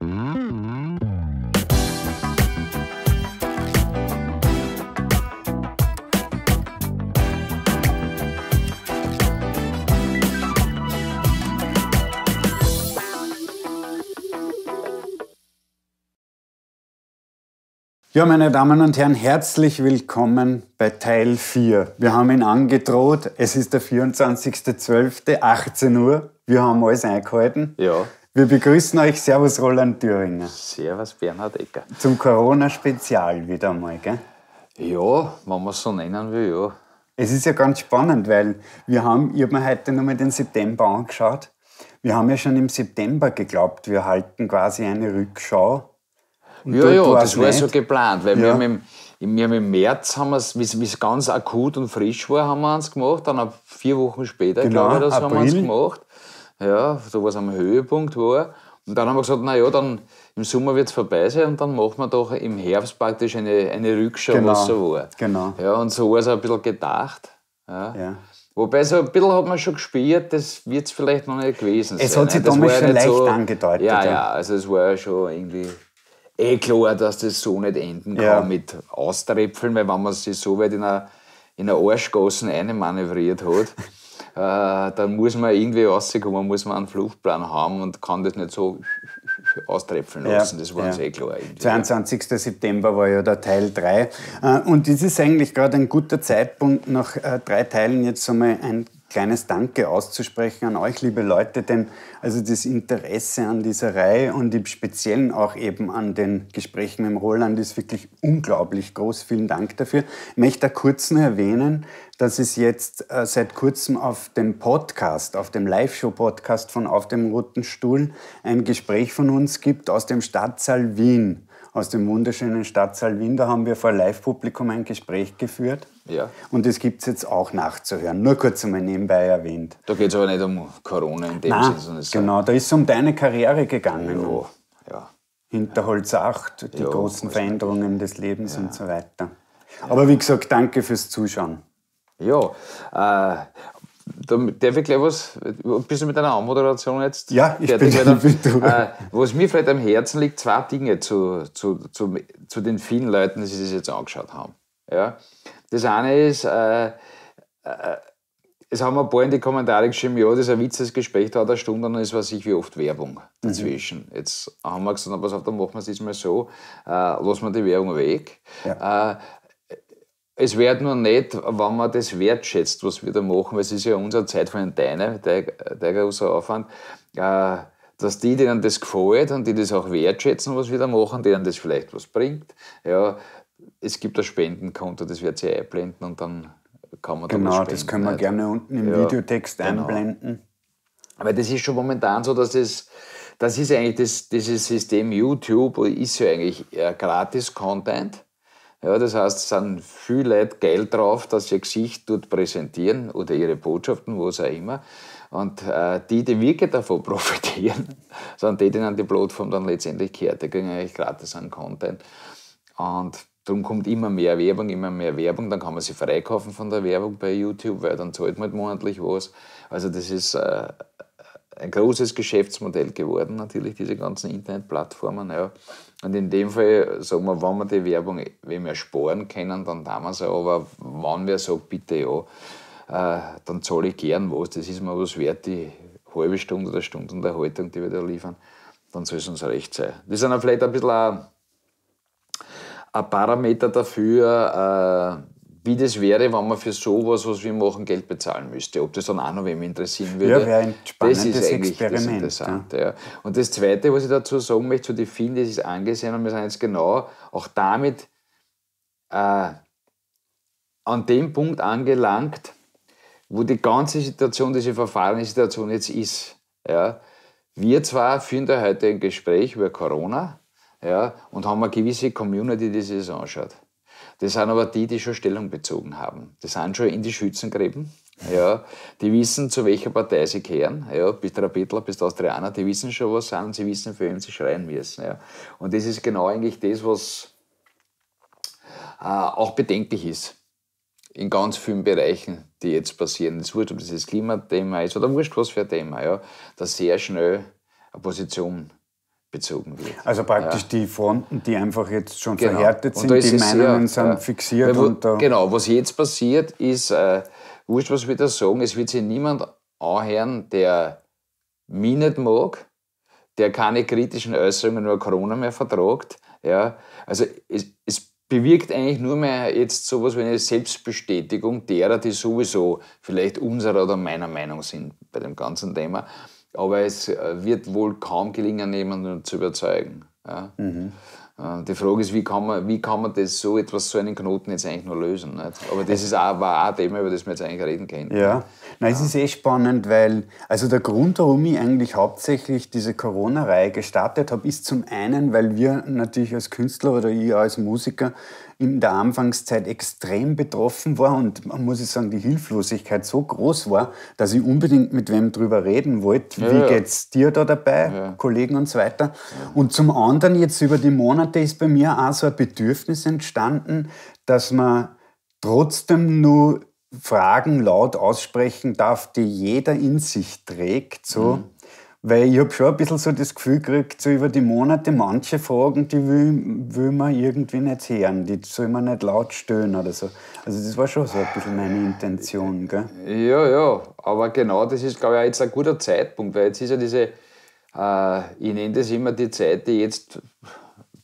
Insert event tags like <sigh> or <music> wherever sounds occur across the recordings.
Mhm. Ja, meine Damen und Herren, herzlich willkommen bei Teil 4. Wir haben ihn angedroht, es ist der 24.12.18 Uhr. Wir haben alles eingehalten. Ja. Wir begrüßen euch. Servus, Roland Thüringer. Servus, Bernhard Ecker. Zum Corona-Spezial wieder mal, gell? Ja, wenn man es so nennen will, ja. Es ist ja ganz spannend, weil wir haben, ich habe mir heute nochmal den September angeschaut. Wir haben ja schon im September geglaubt, wir halten quasi eine Rückschau. Und ja, ja, das war nicht. so geplant, weil ja. wir, haben im, wir haben im März, haben wie es ganz akut und frisch war, haben wir uns gemacht. Dann vier Wochen später, genau, glaube ich, das April. haben wir uns gemacht ja, so was am Höhepunkt war. Und dann haben wir gesagt, naja, dann im Sommer wird es vorbei sein und dann machen wir doch im Herbst praktisch eine, eine Rückschau, genau. was so war. Genau. Ja, und so war es ein bisschen gedacht. Ja. ja. Wobei so ein bisschen hat man schon gespielt, das wird es vielleicht noch nicht gewesen sein. Es hat sich ne? damals schon leicht so, angedeutet. Ja, ja, also es war ja schon irgendwie eh klar, dass das so nicht enden kann ja. mit Austräpfeln, weil wenn man sich so weit in eine, in eine Arschgassen einmanövriert hat, <laughs> Äh, dann muss man irgendwie rauskommen, muss man einen Fluchtplan haben und kann das nicht so <laughs> auströpfeln lassen. Ja, das war ja. uns eh klar. Irgendwie. 22. September war ja der Teil 3. Äh, und es ist eigentlich gerade ein guter Zeitpunkt, nach äh, drei Teilen jetzt einmal ein kleines Danke auszusprechen an euch, liebe Leute, denn also das Interesse an dieser Reihe und im Speziellen auch eben an den Gesprächen mit dem Roland ist wirklich unglaublich groß. Vielen Dank dafür. Ich möchte kurz nur erwähnen, dass es jetzt äh, seit kurzem auf dem Podcast, auf dem Live-Show-Podcast von Auf dem Roten Stuhl ein Gespräch von uns gibt aus dem Stadtsaal Wien aus dem wunderschönen Stadtsaal Wien. Da haben wir vor Live-Publikum ein Gespräch geführt. Ja. Und das gibt es jetzt auch nachzuhören. Nur kurz einmal nebenbei erwähnt. Da geht es aber nicht um Corona in dem Nein, Sinne. Genau, da ist es um deine Karriere gegangen. Jo, ja. Hinterholz 8, die jo, großen Veränderungen des Lebens ja. und so weiter. Aber wie gesagt, danke fürs Zuschauen. Ja, äh, der wir gleich was, bist du mit deiner Anmoderation jetzt? Ja, ich bin, dann, <laughs> ich bin äh, Was mir vielleicht am Herzen liegt, zwei Dinge zu, zu, zu, zu den vielen Leuten, die sich das jetzt angeschaut haben. Ja? Das eine ist, äh, äh, es haben ein paar in die Kommentare geschrieben, ja, das ist ein witziges Gespräch dauert eine Stunde und es war sich wie oft Werbung dazwischen. Mhm. Jetzt haben wir gesagt, pass auf, dann machen wir es diesmal so, äh, lassen wir die Werbung weg. Ja. Äh, es wäre nur nett, wenn man das wertschätzt, was wir da machen, weil es ist ja unsere Zeit, vor allem deine, der große Aufwand, äh, dass die, denen das gefällt und die das auch wertschätzen, was wir da machen, denen das vielleicht was bringt. Ja, es gibt ein Spendenkonto, das wird sie einblenden und dann kann man Genau, da spenden, das können wir gerne unten im ja, Videotext genau. einblenden. Aber das ist schon momentan so, dass es, das ist eigentlich das, dieses System YouTube ist ja eigentlich äh, gratis Content ja, das heißt, es sind viele Leute geil drauf, dass sie ihre Geschichte dort präsentieren oder ihre Botschaften, was auch immer. Und äh, die, die wirklich davon <laughs> profitieren, sind die, die an die Plattform dann letztendlich kehrt. Die kriegen eigentlich gratis an Content. Und darum kommt immer mehr Werbung, immer mehr Werbung. Dann kann man sich freikaufen von der Werbung bei YouTube, weil dann zahlt man halt monatlich was. Also das ist äh, ein großes Geschäftsmodell geworden, natürlich, diese ganzen Internetplattformen. Ja. Und in dem Fall, sagen wir, wenn wir die Werbung, wenn wir sparen können, dann tun wir sie. Aber wenn wir sagen, bitte ja, äh, dann zahle ich gern was. Das ist mir was wert, die halbe Stunde oder Stunde Unterhaltung, die wir da liefern. Dann soll es uns recht sein. Das ist vielleicht ein bisschen ein, Parameter dafür, äh, wie das wäre, wenn man für sowas, was wir machen, Geld bezahlen müsste. Ob das dann auch noch wem interessieren würde. Ja, wäre ein spannendes das ist eigentlich Experiment. Das Interessante, ja. ja. Und das Zweite, was ich dazu sagen möchte, zu den vielen, die es angesehen haben, wir sind jetzt genau auch damit äh, an dem Punkt angelangt, wo die ganze Situation, diese Verfahrenssituation jetzt ist. Ja. Wir zwar führen da heute ein Gespräch über Corona ja, und haben eine gewisse Community, die sich das anschaut. Das sind aber die, die schon Stellung bezogen haben. Das sind schon in die Schützengräben. Ja, die wissen, zu welcher Partei sie kehren. Ja, bist der Bettler, bist der Austrianer, die wissen schon, was sie sind, sie wissen, für wen sie schreien müssen. Ja. Und das ist genau eigentlich das, was äh, auch bedenklich ist in ganz vielen Bereichen, die jetzt passieren. Es wurscht, ob das das Klimathema ist oder wurscht, was für ein Thema. Ja, dass sehr schnell eine Position bezogen wird. Also praktisch ja. die Fronten, die einfach jetzt schon genau. verhärtet sind, die Meinungen sehr, sind äh, fixiert. Wo, und, äh, genau, was jetzt passiert ist, äh, wurscht, was wir da sagen, es wird sich niemand anhören, der mich nicht mag, der keine kritischen Äußerungen über Corona mehr vertragt. Ja, also es, es bewirkt eigentlich nur mehr jetzt sowas wie eine Selbstbestätigung derer, die sowieso vielleicht unserer oder meiner Meinung sind bei dem ganzen Thema aber es äh, wird wohl kaum gelingen, jemanden zu überzeugen. Ja? Mhm. Äh, die Frage ist, wie kann, man, wie kann man das so etwas, so einen Knoten jetzt eigentlich nur lösen? Nicht? Aber das ist auch, war auch ein Thema, über das wir jetzt eigentlich reden können. Ja. Nein, es ist eh spannend, weil also der Grund, warum ich eigentlich hauptsächlich diese Corona-Reihe gestartet habe, ist zum einen, weil wir natürlich als Künstler oder ich als Musiker in der Anfangszeit extrem betroffen war und man muss ich sagen, die Hilflosigkeit so groß war, dass ich unbedingt mit wem drüber reden wollte, ja, wie ja. es dir da dabei, ja. Kollegen und so weiter. Ja. Und zum anderen jetzt über die Monate ist bei mir auch so ein Bedürfnis entstanden, dass man trotzdem nur Fragen laut aussprechen darf, die jeder in sich trägt. So. Mhm. Weil ich habe schon ein bisschen so das Gefühl gekriegt, so über die Monate, manche Fragen, die will, will man irgendwie nicht hören, die soll man nicht laut stöhnen oder so. Also das war schon so ein bisschen meine Intention, gell? Ja, ja, aber genau das ist, glaube ich, jetzt ein guter Zeitpunkt, weil jetzt ist ja diese, äh, ich nenne das immer die Zeit, die jetzt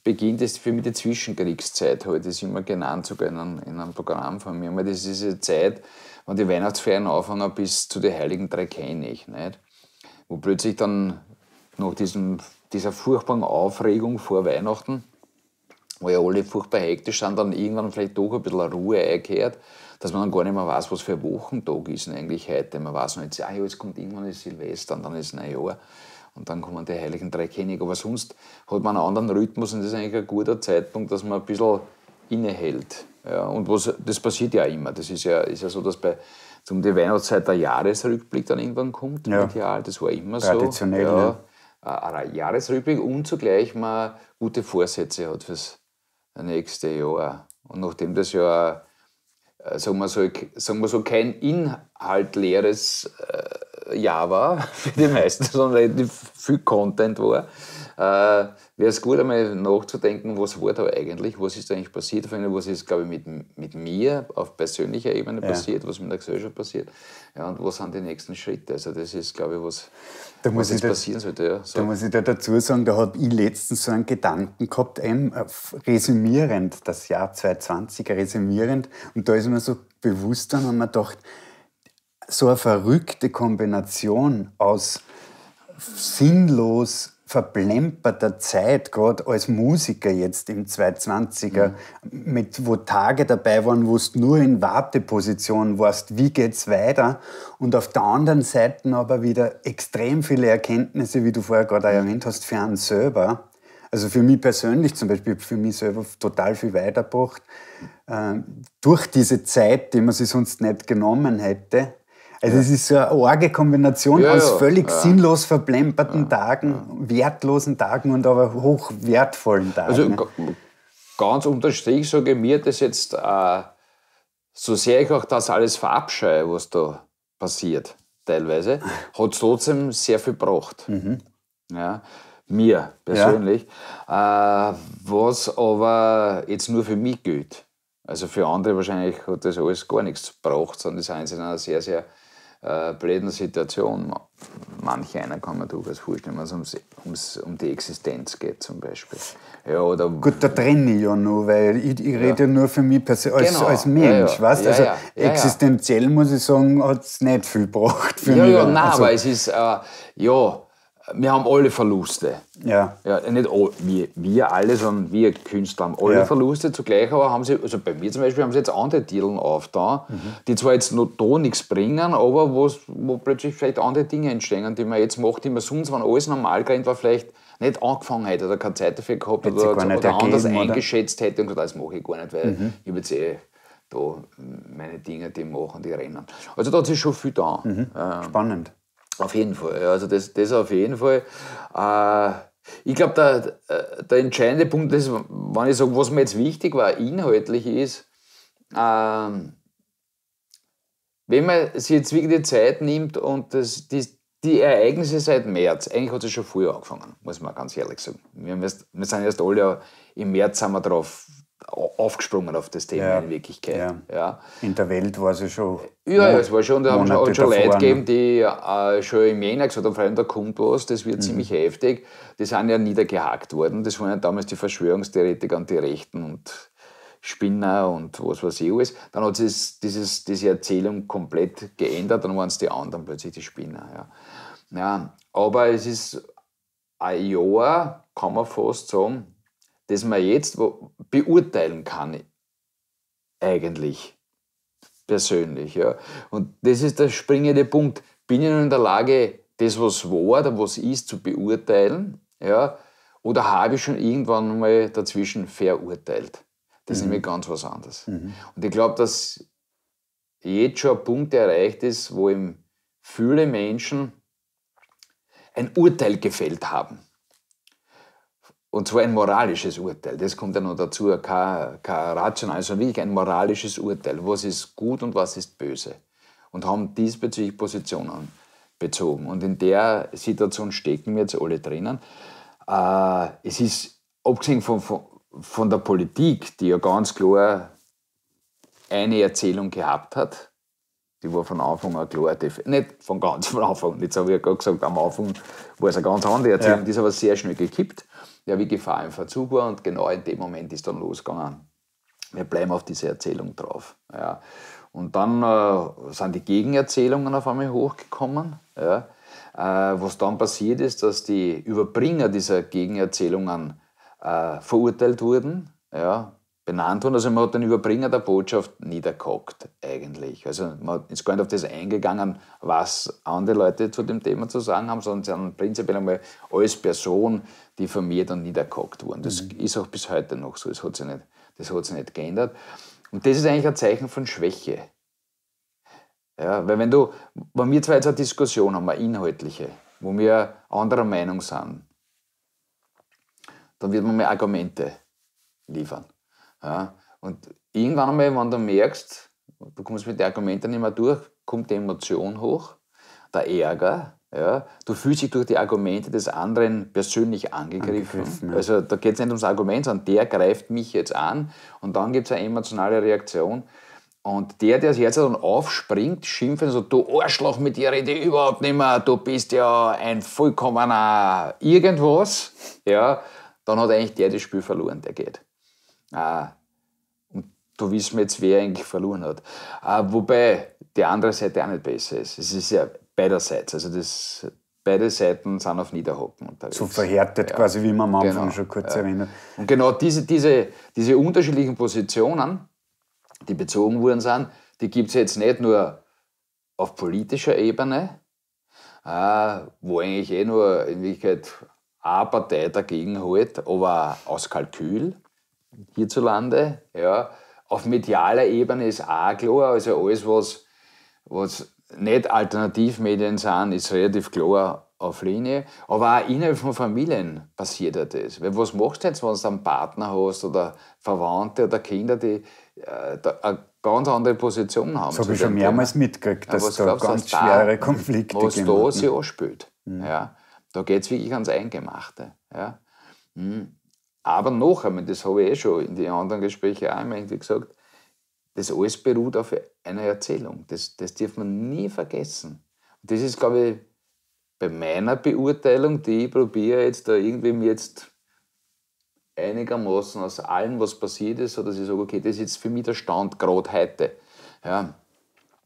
beginnt es für mich die Zwischenkriegszeit, habe ich das immer genannt, sogar in einem, in einem Programm von mir. Das ist diese Zeit, wenn die Weihnachtsferien anfangen bis zu den Heiligen Drei König, nicht? wo plötzlich dann nach diesem, dieser furchtbaren Aufregung vor Weihnachten, wo ja alle furchtbar hektisch sind, dann irgendwann vielleicht doch ein bisschen Ruhe einkehrt, dass man dann gar nicht mehr weiß, was für ein Wochentag ist eigentlich heute. Man weiß noch jetzt, ah ja, jetzt kommt irgendwann das Silvester und dann ist Jahr. Und dann kommen die heiligen Drei König. Aber sonst hat man einen anderen Rhythmus und das ist eigentlich ein guter Zeitpunkt, dass man ein bisschen innehält. Ja, und was, das passiert ja immer. Das ist ja, ist ja so, dass bei zum die Weihnachtszeit der Jahresrückblick dann irgendwann kommt. Ja. Jahr, das war immer Traditionell, so. Traditionell. Ja, ne? Jahresrückblick und zugleich man gute Vorsätze hat fürs nächste Jahr. Und nachdem das ja, äh, sagen wir so, sagen wir so kein inhaltleeres äh, Java für <laughs> die meisten, sondern relativ viel Content war. Äh, Wäre es gut, einmal nachzudenken, was war da eigentlich, was ist da eigentlich passiert, vor allem, was ist, glaube ich, mit, mit mir auf persönlicher Ebene ja. passiert, was mit der Gesellschaft passiert ja, und was sind die nächsten Schritte. Also das ist, glaube ich, was, da muss was jetzt da, passieren sollte. Ja, so. Da muss ich da dazu sagen, da habe ich letztens so einen Gedanken gehabt, ähm, resümierend, das Jahr 2020, resümierend, und da ist mir so bewusst dann, haben wir gedacht, so eine verrückte Kombination aus sinnlos verplemperter Zeit, gerade als Musiker jetzt im 220er, mhm. mit wo Tage dabei waren, wo du nur in Warteposition warst, wie geht's weiter? Und auf der anderen Seite aber wieder extrem viele Erkenntnisse, wie du vorher gerade mhm. erwähnt hast, für einen selber. Also für mich persönlich zum Beispiel, für mich selber total viel weitergebracht. Äh, durch diese Zeit, die man sich sonst nicht genommen hätte, also es ist so eine arge Kombination ja, aus völlig ja. sinnlos verplemperten ja. Tagen, wertlosen Tagen und aber hochwertvollen Tagen. Also ganz unterstrich sage ich mir das jetzt, äh, so sehr ich auch das alles verabscheue, was da passiert, teilweise, <laughs> hat es trotzdem sehr viel gebracht. Mhm. Ja, mir persönlich. Äh, was aber jetzt nur für mich gilt. Also für andere wahrscheinlich hat das alles gar nichts gebracht, sondern das ist in einer sehr, sehr äh, blöden Situation. Manch einer kann man durchaus vorstellen, wenn es ums, ums, um die Existenz geht zum Beispiel. Ja, oder Gut, da trenne ich ja nur, weil ich, ich rede ja. nur für mich als, genau. als Mensch. Ja, ja. Weißt? also existenziell muss ich sagen, hat es nicht viel gebracht für mich. Ja, also nein, also. aber es ist, äh, ja, wir haben alle Verluste. Ja. ja nicht all, wir, wir alle, sondern wir Künstler haben alle ja. Verluste zugleich, aber haben sie, also bei mir zum Beispiel, haben sie jetzt andere Titel aufgetan, mhm. die zwar jetzt noch da nichts bringen, aber wo plötzlich vielleicht andere Dinge entstehen, die man jetzt macht, die man sonst, wenn alles normal gerannt war, vielleicht nicht angefangen hätte oder keine Zeit dafür gehabt hätte oder, oder, anders oder? eingeschätzt hätte und gesagt, das mache ich gar nicht, weil mhm. ich jetzt eh da meine Dinge, die machen, die rennen. Also da ist schon viel da. Mhm. Ähm, Spannend. Auf jeden Fall, ja, also das, das auf jeden Fall. Äh, ich glaube, der, äh, der entscheidende Punkt ist, wenn ich sage, was mir jetzt wichtig war, inhaltlich ist, ähm, wenn man sich jetzt wirklich die Zeit nimmt und das, die, die Ereignisse seit März, eigentlich hat es schon früher angefangen, muss man ganz ehrlich sagen. Wir, wir sind erst alle, im März sind wir drauf aufgesprungen auf das Thema ja. in Wirklichkeit. Ja. ja. In der Welt war sie schon. Ja, ja es war schon, da haben schon, schon Leute gegeben, die äh, schon im Jänner gesagt haben, Freunde, da kommt was, das wird mhm. ziemlich heftig. Die sind ja niedergehakt worden. Das waren ja damals die Verschwörungstheoretiker und die Rechten und Spinner und was weiß ich alles. Dann hat sich dieses, diese Erzählung komplett geändert, dann waren es die anderen plötzlich die Spinner. Ja. ja. aber es ist ein Jahr, kann man fast sagen, das man jetzt beurteilen kann, eigentlich persönlich. Ja. Und das ist der springende Punkt. Bin ich noch in der Lage, das, was war oder was ist, zu beurteilen? Ja? Oder habe ich schon irgendwann mal dazwischen verurteilt? Das mhm. ist nämlich ganz was anderes. Mhm. Und ich glaube, dass jetzt schon ein Punkt erreicht ist, wo eben viele Menschen ein Urteil gefällt haben und zwar ein moralisches Urteil, das kommt ja noch dazu, kein, kein rationales, sondern wirklich ein moralisches Urteil, was ist gut und was ist böse. Und haben diesbezüglich Positionen bezogen. Und in der Situation stecken wir jetzt alle drinnen. Äh, es ist, abgesehen von, von, von der Politik, die ja ganz klar eine Erzählung gehabt hat, die war von Anfang an klar, nicht von ganz <laughs> von Anfang, jetzt habe ich ja gerade gesagt, am Anfang war es eine ganz andere Erzählung, ja. die ist aber sehr schnell gekippt ja, wie Gefahr im Verzug war und genau in dem Moment ist dann losgegangen. Wir bleiben auf diese Erzählung drauf. Ja. Und dann äh, sind die Gegenerzählungen auf einmal hochgekommen. Ja. Äh, was dann passiert ist, dass die Überbringer dieser Gegenerzählungen äh, verurteilt wurden. Ja benannt worden. Also man hat den Überbringer der Botschaft niedergehockt eigentlich. Also man ist gar nicht auf das eingegangen, was andere Leute zu dem Thema zu sagen haben, sondern sie haben prinzipiell einmal als Person diffamiert und niedergehockt worden. Das mhm. ist auch bis heute noch so, das hat sich nicht, das hat sich nicht geändert. Und das ist eigentlich ein Zeichen von Schwäche. Ja, weil wenn du, wenn wir zwar jetzt eine Diskussion haben, eine inhaltliche, wo wir anderer Meinung sind, dann wird man mehr Argumente liefern. Ja? Und irgendwann einmal, wenn du merkst, du kommst mit den Argumenten nicht mehr durch, kommt die Emotion hoch, der Ärger. Ja? Du fühlst dich durch die Argumente des anderen persönlich angegriffen. angegriffen ja. Also da geht es nicht ums Argument, sondern der greift mich jetzt an und dann gibt es eine emotionale Reaktion. Und der, der das jetzt dann aufspringt, schimpft so, du Arschloch, mit dir rede ich überhaupt nicht mehr, du bist ja ein vollkommener irgendwas, ja, dann hat eigentlich der das Spiel verloren, der geht. Ah, und da wissen wir jetzt, wer eigentlich verloren hat. Ah, wobei die andere Seite auch nicht besser ist. Es ist ja beiderseits. Also das, beide Seiten sind auf Niederhocken unterwegs. So verhärtet ja. quasi, wie man am Anfang genau. schon kurz ja. erinnert. Und genau diese, diese, diese unterschiedlichen Positionen, die bezogen worden sind, die gibt es jetzt nicht nur auf politischer Ebene, äh, wo eigentlich eh nur in Wirklichkeit eine Partei dagegen hält, aber aus Kalkül, hierzulande. Ja. Auf medialer Ebene ist auch klar, also alles, was, was nicht Alternativmedien sind, ist relativ klar auf Linie. Aber auch innerhalb von Familien passiert ja das. Weil was machst du jetzt, wenn du einen Partner hast oder Verwandte oder Kinder, die äh, eine ganz andere Position haben? Das habe ich schon mehrmals mitgekriegt, dass es da glaubst, ganz schwere Konflikte gibt. Was da sich anspielt. Mhm. Ja, da geht es wirklich ans Eingemachte. Ja. Mhm. Aber noch einmal, das habe ich eh schon in den anderen Gesprächen auch immer irgendwie gesagt, das alles beruht auf einer Erzählung. Das, das darf man nie vergessen. Und das ist, glaube ich, bei meiner Beurteilung, die ich probiere jetzt da irgendwie mir jetzt einigermaßen aus allem, was passiert ist, oder dass ich sage, okay, das ist jetzt für mich der Stand gerade heute. Ja,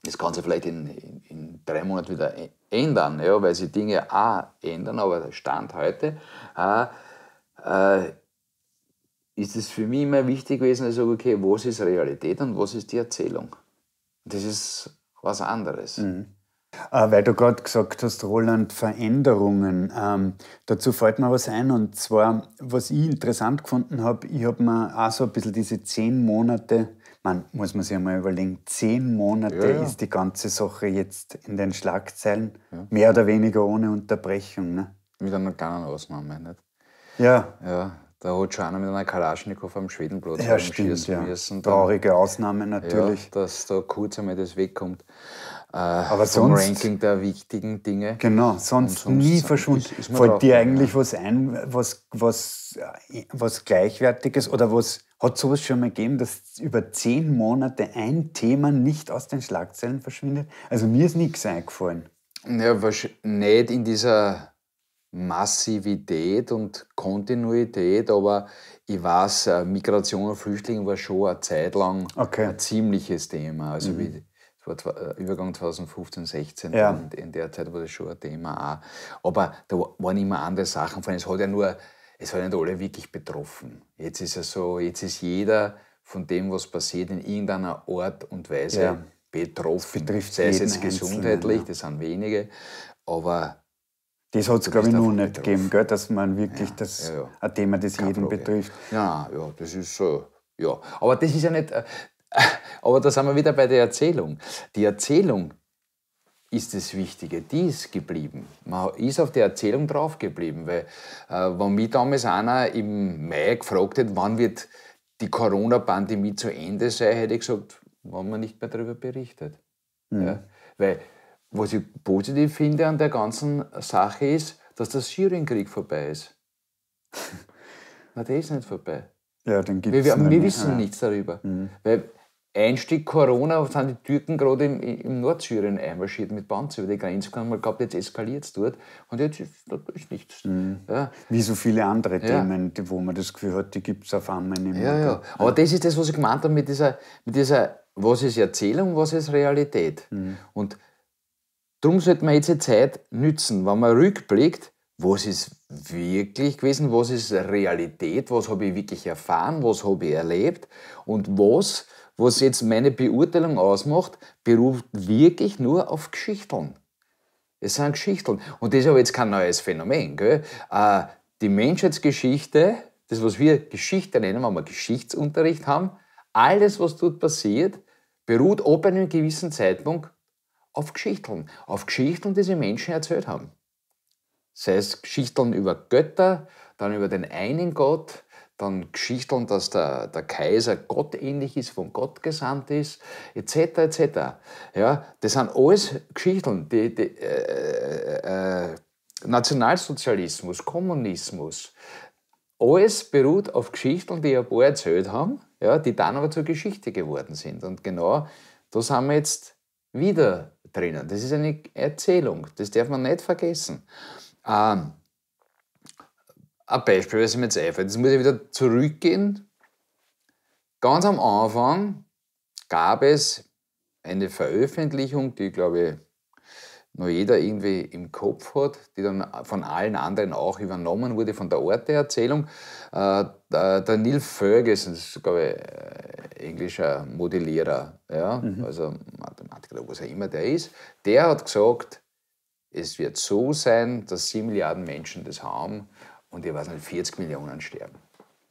das kann sich vielleicht in, in, in, drei Monaten wieder ändern, ja, weil sich Dinge auch ändern, aber der Stand heute. Äh, äh, ist es für mich immer wichtig gewesen, dass ich sage, okay, was ist Realität und was ist die Erzählung? Das ist was anderes. Mhm. Äh, weil du gerade gesagt hast, Roland, Veränderungen. Ähm, dazu fällt mir was ein, und zwar, was ich interessant gefunden habe, ich habe mir auch so ein bisschen diese zehn Monate, man muss man sich einmal überlegen, zehn Monate ja, ja. ist die ganze Sache jetzt in den Schlagzeilen, ja. mehr oder weniger ohne Unterbrechung. Ne? Mit einer kleinen Ausnahme, nicht? Ja. ja. Da hat schon einer mit einer Kalaschnikow am Schwedenplatz ja, stimmt, ja. müssen. Traurige Ausnahme natürlich. Ja, dass da kurz einmal das wegkommt. Äh, Aber vom sonst, Ranking der wichtigen Dinge. Genau, sonst, sonst nie verschwunden. Fällt dir eigentlich was ein, was, was, was Gleichwertiges oder was hat sowas schon mal gegeben, dass über zehn Monate ein Thema nicht aus den Schlagzeilen verschwindet? Also mir ist nichts eingefallen. Ja, nicht in dieser Massivität und Kontinuität, aber ich weiß, äh, Migration und Flüchtlinge war schon eine Zeit lang okay. ein ziemliches Thema. Also mhm. wie, es war äh, Übergang 2015, 2016, ja. in der Zeit war das schon ein Thema auch. Aber da waren immer andere Sachen. Vor allem, es hat ja nur, es waren nicht alle wirklich betroffen. Jetzt ist ja so, jetzt ist jeder von dem, was passiert, in irgendeiner Art und Weise ja. betroffen. Das betrifft Sei es jetzt gesundheitlich, ja. das sind wenige, aber das hat es, glaube ich, noch nicht drauf. gegeben, gell? dass man wirklich ja, das ja, ja. ein Thema, das Keine jeden Frage. betrifft. Ja, ja, das ist so. ja. Aber das ist ja nicht. Äh, aber da sind wir wieder bei der Erzählung. Die Erzählung ist das Wichtige, die ist geblieben. Man ist auf die Erzählung drauf geblieben, weil äh, wenn mich damals einer im Mai gefragt hat, wann wird die Corona-Pandemie zu Ende sein, hätte ich gesagt, wann man nicht mehr darüber berichtet. Mhm. Ja? Hm. Weil was ich positiv finde an der ganzen Sache ist, dass der Syrienkrieg vorbei ist. <laughs> Na, der ist nicht vorbei. Ja, den gibt's wir, wir, wissen ja. nichts darüber. Mhm. Weil Einstieg Stück Corona sind die Türken gerade im, im Nordsyrien einmarschiert mit Panzer über die Grenze gegangen. Man glaubt, jetzt eskaliert es dort und jetzt ist, dort nichts. Mhm. Ja. Wie so viele andere Themen, wo man das Gefühl hat, die gibt es auf einmal nicht mehr. Ja, ja. Aber das ist das, was ich gemeint habe mit dieser, mit dieser was ist Erzählung, was ist Realität. Mhm. Und Darum sollte man jetzt die Zeit nützen. Wenn man rückblickt, was ist wirklich gewesen, was ist Realität, was habe ich wirklich erfahren, was habe ich erlebt und was, was jetzt meine Beurteilung ausmacht, beruht wirklich nur auf Geschichten. Es sind Geschichten. Und das ist aber jetzt kein neues Phänomen. Gell? Äh, die Menschheitsgeschichte, das, was wir Geschichte nennen, wenn wir Geschichtsunterricht haben, alles, was dort passiert, beruht ab einem gewissen Zeitpunkt auf Geschichten, auf Geschichten, die sie Menschen erzählt haben. Sei es Geschichten über Götter, dann über den einen Gott, dann Geschichten, dass der, der Kaiser gottähnlich ist, von Gott gesandt ist, etc. etc. Ja, das sind alles Geschichten, die, die äh, äh, äh, Nationalsozialismus, Kommunismus, alles beruht auf Geschichten, die ein paar erzählt haben, ja, die dann aber zur Geschichte geworden sind. Und genau das haben wir jetzt wieder drinnen. Das ist eine Erzählung, das darf man nicht vergessen. Ähm, ein Beispiel, was mir jetzt einfällt. Jetzt muss ich wieder zurückgehen. Ganz am Anfang gab es eine Veröffentlichung, die, glaube ich, nur jeder irgendwie im Kopf hat, die dann von allen anderen auch übernommen wurde von der Ort äh, der Erzählung. Äh, der Neil Ferguson, das ist, glaube ich, äh, englischer Modellierer, ja? Mhm. also Mathematiker oder was auch immer der ist, der hat gesagt, es wird so sein, dass sieben Milliarden Menschen das haben und ich weiß nicht, 40 Millionen sterben.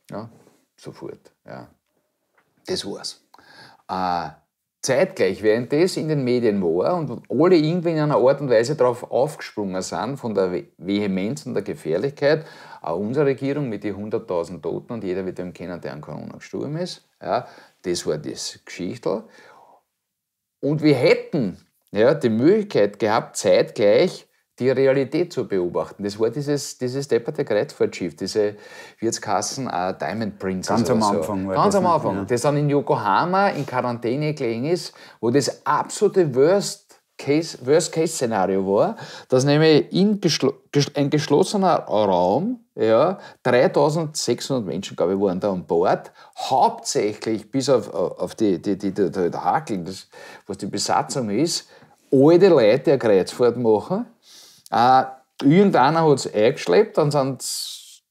Ja? Sofort. Ja. Das war's. Äh, zeitgleich während das in den Medien war und alle irgendwie in einer Art und Weise darauf aufgesprungen sind, von der Vehemenz und der Gefährlichkeit, auch unsere Regierung mit den 100.000 Toten und jeder wird dem kennen, der an Corona gestorben ist. Ja, das war das Geschichte. Und wir hätten ja, die Möglichkeit gehabt, zeitgleich die Realität zu beobachten. Das war dieses, dieses depperte Kreuzfahrtschiff, diese, wie jetzt heißen, uh, äh, Diamond Princess. Ganz am Anfang. So. Ganz das am ne? Anfang. Ja. Das dann in Yokohama in Quarantäne gelegen ist, wo das absolute Worst Case, Worst Case Szenario war, dass nämlich in geschl ein geschlossener Raum, ja, 3600 Menschen, glaube ich, waren da an Bord, hauptsächlich bis auf, auf die, die, die, die, die Hakel, das, was die Besatzung ist, alte Leute, die eine Kreuzfahrt machen, äh, irgendeiner hat es eingeschleppt, dann sind sie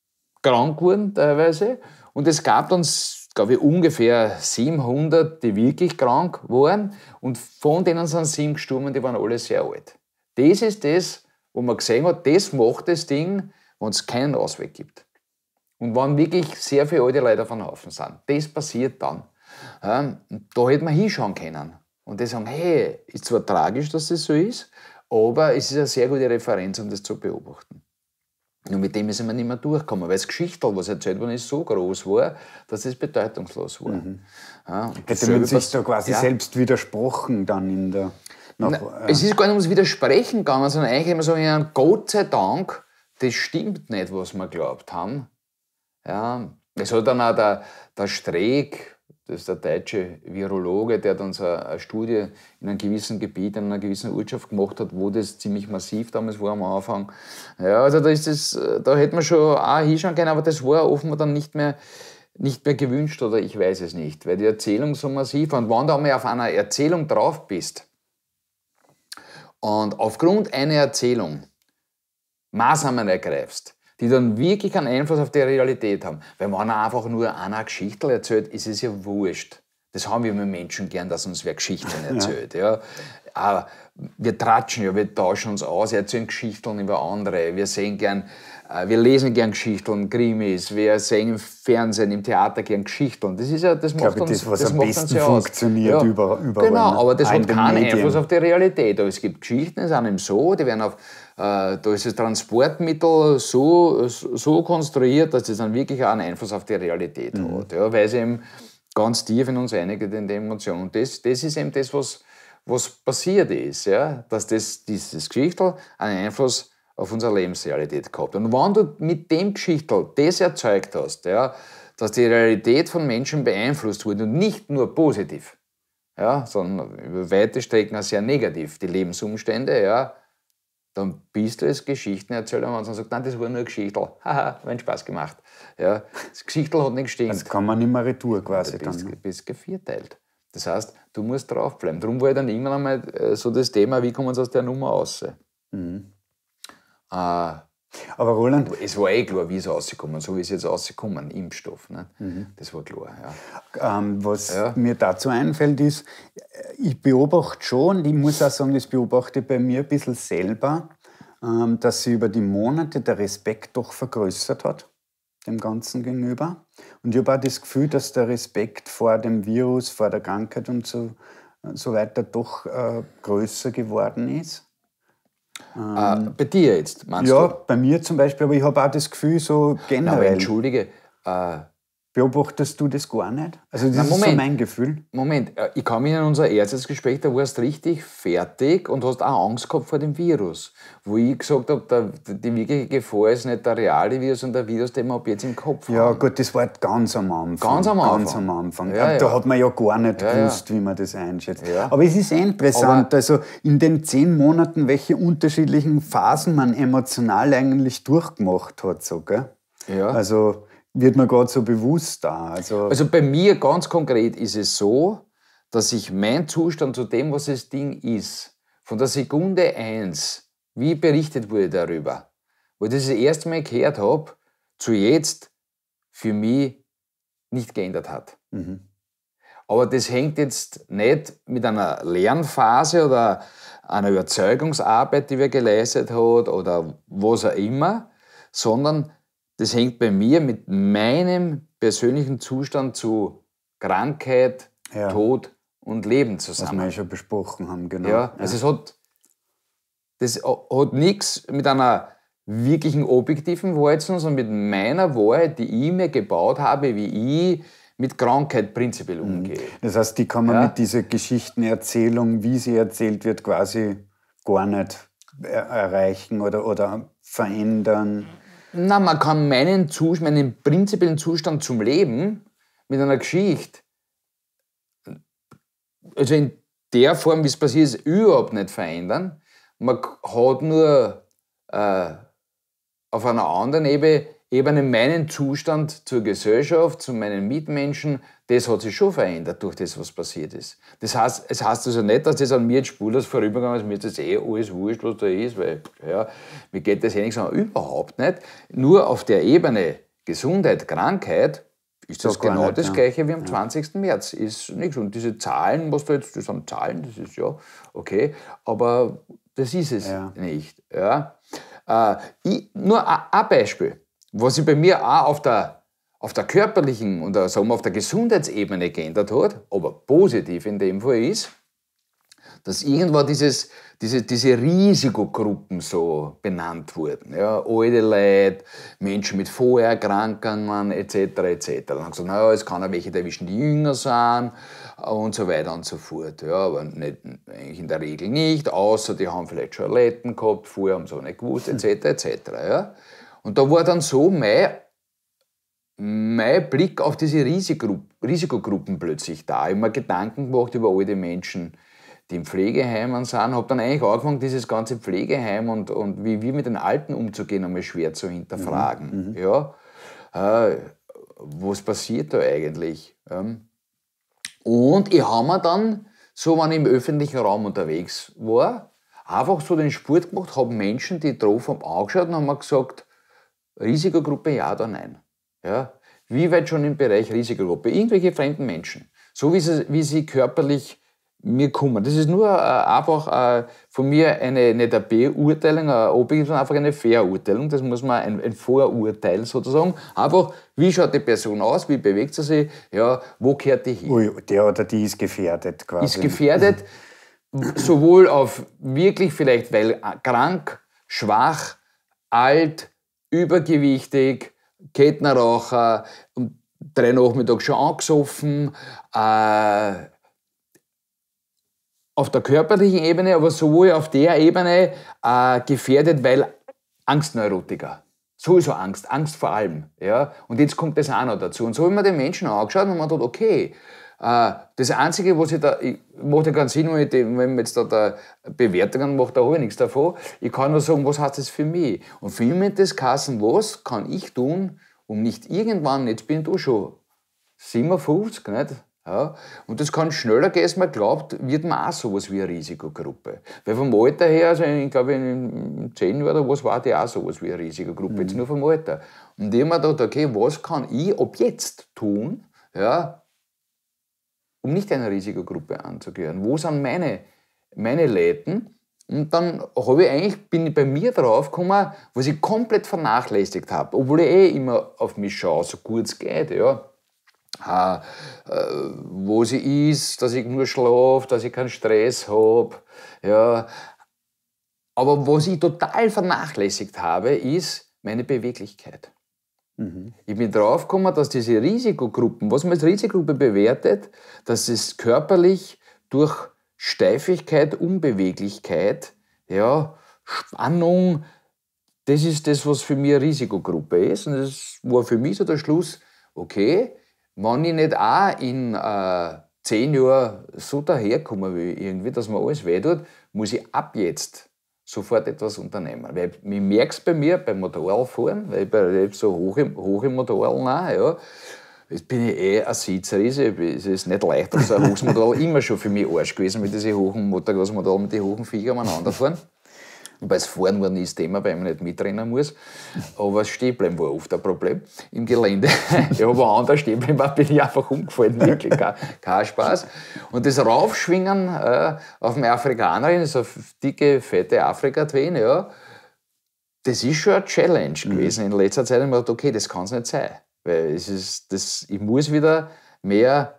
krank geworden teilweise. Und es gab dann, glaube ich, ungefähr 700, die wirklich krank waren. Und von denen sind sieben gestorben, die waren alle sehr alt. Das ist das, wo man gesehen hat, das macht das Ding, wenn es keinen Ausweg gibt. Und wenn wirklich sehr viele alte Leute auf einem Haufen sind. Das passiert dann. Ja, ähm, da hätte man hinschauen können. Und die sagen, hey, ist zwar tragisch, dass das so ist, aber es ist eine sehr gute Referenz, um das zu beobachten. Nur mit dem ist man nicht mehr durchgekommen, weil das Geschichtel, was erzählt worden ist, so groß war, dass es bedeutungslos war. Mhm. Ja, Hätte man sich so quasi ja. selbst widersprochen dann in der... Nach, Nein, äh es ist gar nicht ums Widersprechen gegangen, sondern eigentlich immer so, ja, Gott sei Dank, das stimmt nicht, was wir glaubt haben. Ja, es hat dann auch der, der Streeck das ist der deutsche Virologe, der dann so eine Studie in einem gewissen Gebiet, in einer gewissen Ortschaft gemacht hat, wo das ziemlich massiv damals war am Anfang. Ja, also da, ist das, da hätte man schon auch hinschauen können, aber das war offenbar dann nicht mehr, nicht mehr gewünscht oder ich weiß es nicht, weil die Erzählung so massiv war. Und wenn du einmal auf einer Erzählung drauf bist und aufgrund einer Erzählung Maßnahmen ergreifst, die dann wirklich einen Einfluss auf die Realität haben. Weil wenn man einfach nur einer Geschichte erzählt, ist es ja wurscht. Das haben wir mit Menschen gern, dass uns wer Geschichten erzählt. Ja. ja. Ah, Aber wir tratschen ja, wir tauschen uns aus, erzählen Geschichten über andere. Wir sehen gern äh, wir lesen gern Geschichten, Krimis, wir sehen im Fernsehen, im Theater gern Geschichten. Das ist ja, das macht ich glaube, uns, das, was das am besten funktioniert ja. über, überall. Genau, aber das hat keinen Medien. Einfluss auf die Realität. Aber es gibt Geschichten, die sind eben so, die werden auf, äh, da ist das Transportmittel so, so konstruiert, dass das dann wirklich auch einen Einfluss auf die Realität mhm. hat. Ja, weil es eben ganz tief in uns eingeht in die Emotion. Und das, das ist eben das, was, was passiert ist, ja? dass das, dieses Geschichtel einen Einfluss hat auf unsere Lebensrealität gehabt. Und wenn du mit dem Geschichtel das erzeugt hast, ja, dass die Realität von Menschen beeinflusst wurde und nicht nur positiv, ja, sondern über weite Strecken auch sehr negativ, die Lebensumstände, ja, dann bist du als Geschichtenerzähler, wenn man sagt, nein, das war nur Geschichtel. <laughs> Haha, hat Spaß gemacht. Ja, das Geschichtel hat nicht gestimmt. Das also kann man nicht mehr retour quasi. Du bist, ne? bist gevierteilt. Das heißt, du musst draufbleiben. Darum war ja dann irgendwann einmal äh, so das Thema, wie kommen wir aus der Nummer raus? Mhm. Äh, aber Roland. Es war eh klar, wie es rausgekommen So wie es jetzt rausgekommen Impfstoff. Ne? Mhm. Das war klar. Ja. Ähm, was ja. mir dazu einfällt, ist, äh, ich beobachte schon, ich muss auch sagen, das beobachte ich bei mir ein bisschen selber, ähm, dass sich über die Monate der Respekt doch vergrößert hat, dem Ganzen gegenüber. Und ich habe auch das Gefühl, dass der Respekt vor dem Virus, vor der Krankheit und so, äh, so weiter doch äh, größer geworden ist. Ah, ähm, bei dir jetzt, meinst ja, du? Ja, bei mir zum Beispiel, aber ich habe auch das Gefühl, so generell. Na, aber entschuldige, äh, Beobachtest du das gar nicht? Also das Na, Moment, ist so mein Gefühl. Moment, äh, ich kam in unser Ärztesgespräch, da warst du richtig fertig und hast auch Angst gehabt vor dem Virus. Wo ich gesagt habe, die wirkliche Gefahr ist nicht der reale Virus, sondern der Virus, den wir ab jetzt im Kopf ja, haben. Ja gut, das war halt ganz am Anfang. Ganz am Anfang? Ganz am Anfang. Ja, ja. Da hat man ja gar nicht gewusst, wie man das einschätzt. Aber es ist interessant, Aber also in den zehn Monaten, welche unterschiedlichen Phasen man emotional eigentlich durchgemacht hat. So, gell? Ja. Also wird mir gerade so bewusst da. Also, also bei mir ganz konkret ist es so, dass ich mein Zustand zu dem, was das Ding ist, von der Sekunde eins, wie berichtet wurde darüber, wo ich das, das erste Mal gehört habe, zu jetzt für mich nicht geändert hat. Mhm. Aber das hängt jetzt nicht mit einer Lernphase oder einer Überzeugungsarbeit, die wir geleistet hat oder was auch immer, sondern das hängt bei mir mit meinem persönlichen Zustand zu Krankheit, ja. Tod und Leben zusammen. Was wir schon besprochen haben, genau. Ja, also ja. es hat, hat nichts mit einer wirklichen objektiven Wahrheit zu tun, sondern mit meiner Wahrheit, die ich mir gebaut habe, wie ich mit Krankheit prinzipiell mhm. umgehe. Das heißt, die kann man ja. mit dieser Geschichtenerzählung, wie sie erzählt wird, quasi gar nicht erreichen oder, oder verändern. Na, man kann meinen, meinen prinzipiellen Zustand zum Leben mit einer Geschichte, also in der Form, wie es passiert ist, überhaupt nicht verändern. Man hat nur äh, auf einer anderen Ebene Ebene meinen Zustand zur Gesellschaft, zu meinen Mitmenschen, das hat sich schon verändert durch das, was passiert ist. Das heißt, es heißt also nicht, dass das an mir jetzt spurlos vorübergegangen ist, mir ist das eh alles wurscht, was da ist, weil ja, mir geht das eh nichts an. Überhaupt nicht. Nur auf der Ebene Gesundheit, Krankheit ist das, das genau nicht, das ja. Gleiche wie am ja. 20. März. Ist nichts. Und diese Zahlen, was da jetzt, das sind Zahlen, das ist ja okay, aber das ist es ja. nicht. Ja. Äh, ich, nur ein Beispiel. Was sich bei mir auch auf der, auf der körperlichen und äh, sagen wir, auf der Gesundheitsebene geändert hat, aber positiv in dem Fall ist, dass irgendwann dieses, diese, diese Risikogruppen so benannt wurden. Ja, alte Leute, Menschen mit Vorerkrankungen etc. etc. Dann haben gesagt, naja, es kann auch welche dazwischen die jünger sein äh, und so weiter und so fort. Ja, aber nicht, eigentlich in der Regel nicht, außer die haben vielleicht schon Letten gehabt, vorher haben sie auch nicht gewusst etc. etc. Ja. Und da war dann so mein, mein Blick auf diese Risikogru Risikogruppen plötzlich da. Ich habe mir Gedanken gemacht über all die Menschen, die im Pflegeheim sind, habe dann eigentlich angefangen, dieses ganze Pflegeheim und, und wie wir mit den Alten umzugehen, einmal schwer zu hinterfragen. Mhm. mhm. Ja, äh, was passiert da eigentlich? Ähm, und ich habe mir dann, so wenn ich im öffentlichen Raum unterwegs war, einfach so den Spurt gemacht, habe Menschen, die drauf haben, angeschaut und haben mir gesagt, Risikogruppe ja oder nein? Ja? Wie weit schon im Bereich Risikogruppe? Irgendwelche fremden Menschen, so wie sie, wie sie körperlich mir kommen. Das ist nur äh, einfach äh, von mir eine, nicht eine Beurteilung, eine äh, sondern einfach eine Verurteilung. Das muss man, ein, ein, Vorurteil sozusagen. Einfach, wie schaut die Person aus, wie bewegt sie sich, ja, wo kehrt die hin? Ui, der oder die ist gefährdet quasi. Ist gefährdet, sowohl auf wirklich vielleicht, weil äh, krank, schwach, alt, übergewichtig, Kettnerraucher, um drei Nachmittag schon angesoffen, äh, auf der körperlichen Ebene, aber sowohl auf der Ebene äh, gefährdet, weil Angstneurotiker. Sowieso Angst, Angst vor allem. Ja? Und jetzt kommt das auch noch dazu. Und so haben wir den Menschen angeschaut und man gedacht, okay, äh, das Einzige, was ich da, ich macht ja keinen Sinn, wenn, ich jetzt da der Bewertungen macht, da habe ich nichts davon. Ich kann nur sagen, was heißt das für mich? Und für mich das Kassen, was kann ich tun, um nicht irgendwann, jetzt bin ich auch schon 57, nicht? Ja, und das kann schneller gehen, als man glaubt, wird man auch sowas wie eine Risikogruppe. Weil vom Alter her, also ich glaube in 10 Jahren oder was, war die auch sowas wie eine Risikogruppe, mhm. jetzt nur vom Alter. Und ich habe mir gedacht, okay, was kann ich ab jetzt tun, ja, um nicht einer Risikogruppe anzugehören? Wo sind meine, meine Läden? Und dann habe ich eigentlich, bin ich bei mir drauf gekommen, was ich komplett vernachlässigt habe, obwohl ich eh immer auf mich schaue, so gut es geht. Ja. Ah, äh, wo sie ist, dass ich nur schlafe, dass ich keinen Stress habe. Ja. Aber was ich total vernachlässigt habe, ist meine Beweglichkeit. Mhm. Ich bin draufgekommen, dass diese Risikogruppen, was man als Risikogruppe bewertet, dass es körperlich durch Steifigkeit, Unbeweglichkeit, ja, Spannung, das ist das, was für mich eine Risikogruppe ist. Und das war für mich so der Schluss, okay, wenn ich nicht auch in äh, zehn Jahren so daherkommen will, irgendwie, dass mir alles wehtut, muss ich ab jetzt sofort etwas unternehmen. Weil ich merke es bei mir beim Motorradfahren, weil ich, bei, ich so hoch im, hoch im Motorrad nach, ja. Jetzt bin ich eh ein Sitzriese. Es ist nicht leicht, dass ein Hochsmodell <laughs> immer schon für mich Arsch gewesen, mit diesen hohen Motorradmodellen, mit den hohen Viechern miteinander fahren. Wobei das Fahren war nie das Thema, weil man nicht mitrennen muss. Aber das Stehbleiben war oft ein Problem im Gelände. <laughs> ich habe auch anders Stehenbleiben, bin ich einfach umgefallen, <laughs> wirklich kein, kein Spaß. Und das Raufschwingen äh, auf dem Afrikaner, das ist also dicke, fette Afrika-Twen, ja, das ist schon eine Challenge mhm. gewesen. Mhm. In letzter Zeit habe ich mir gedacht, okay, das kann es nicht sein. Weil es ist, das, ich muss wieder mehr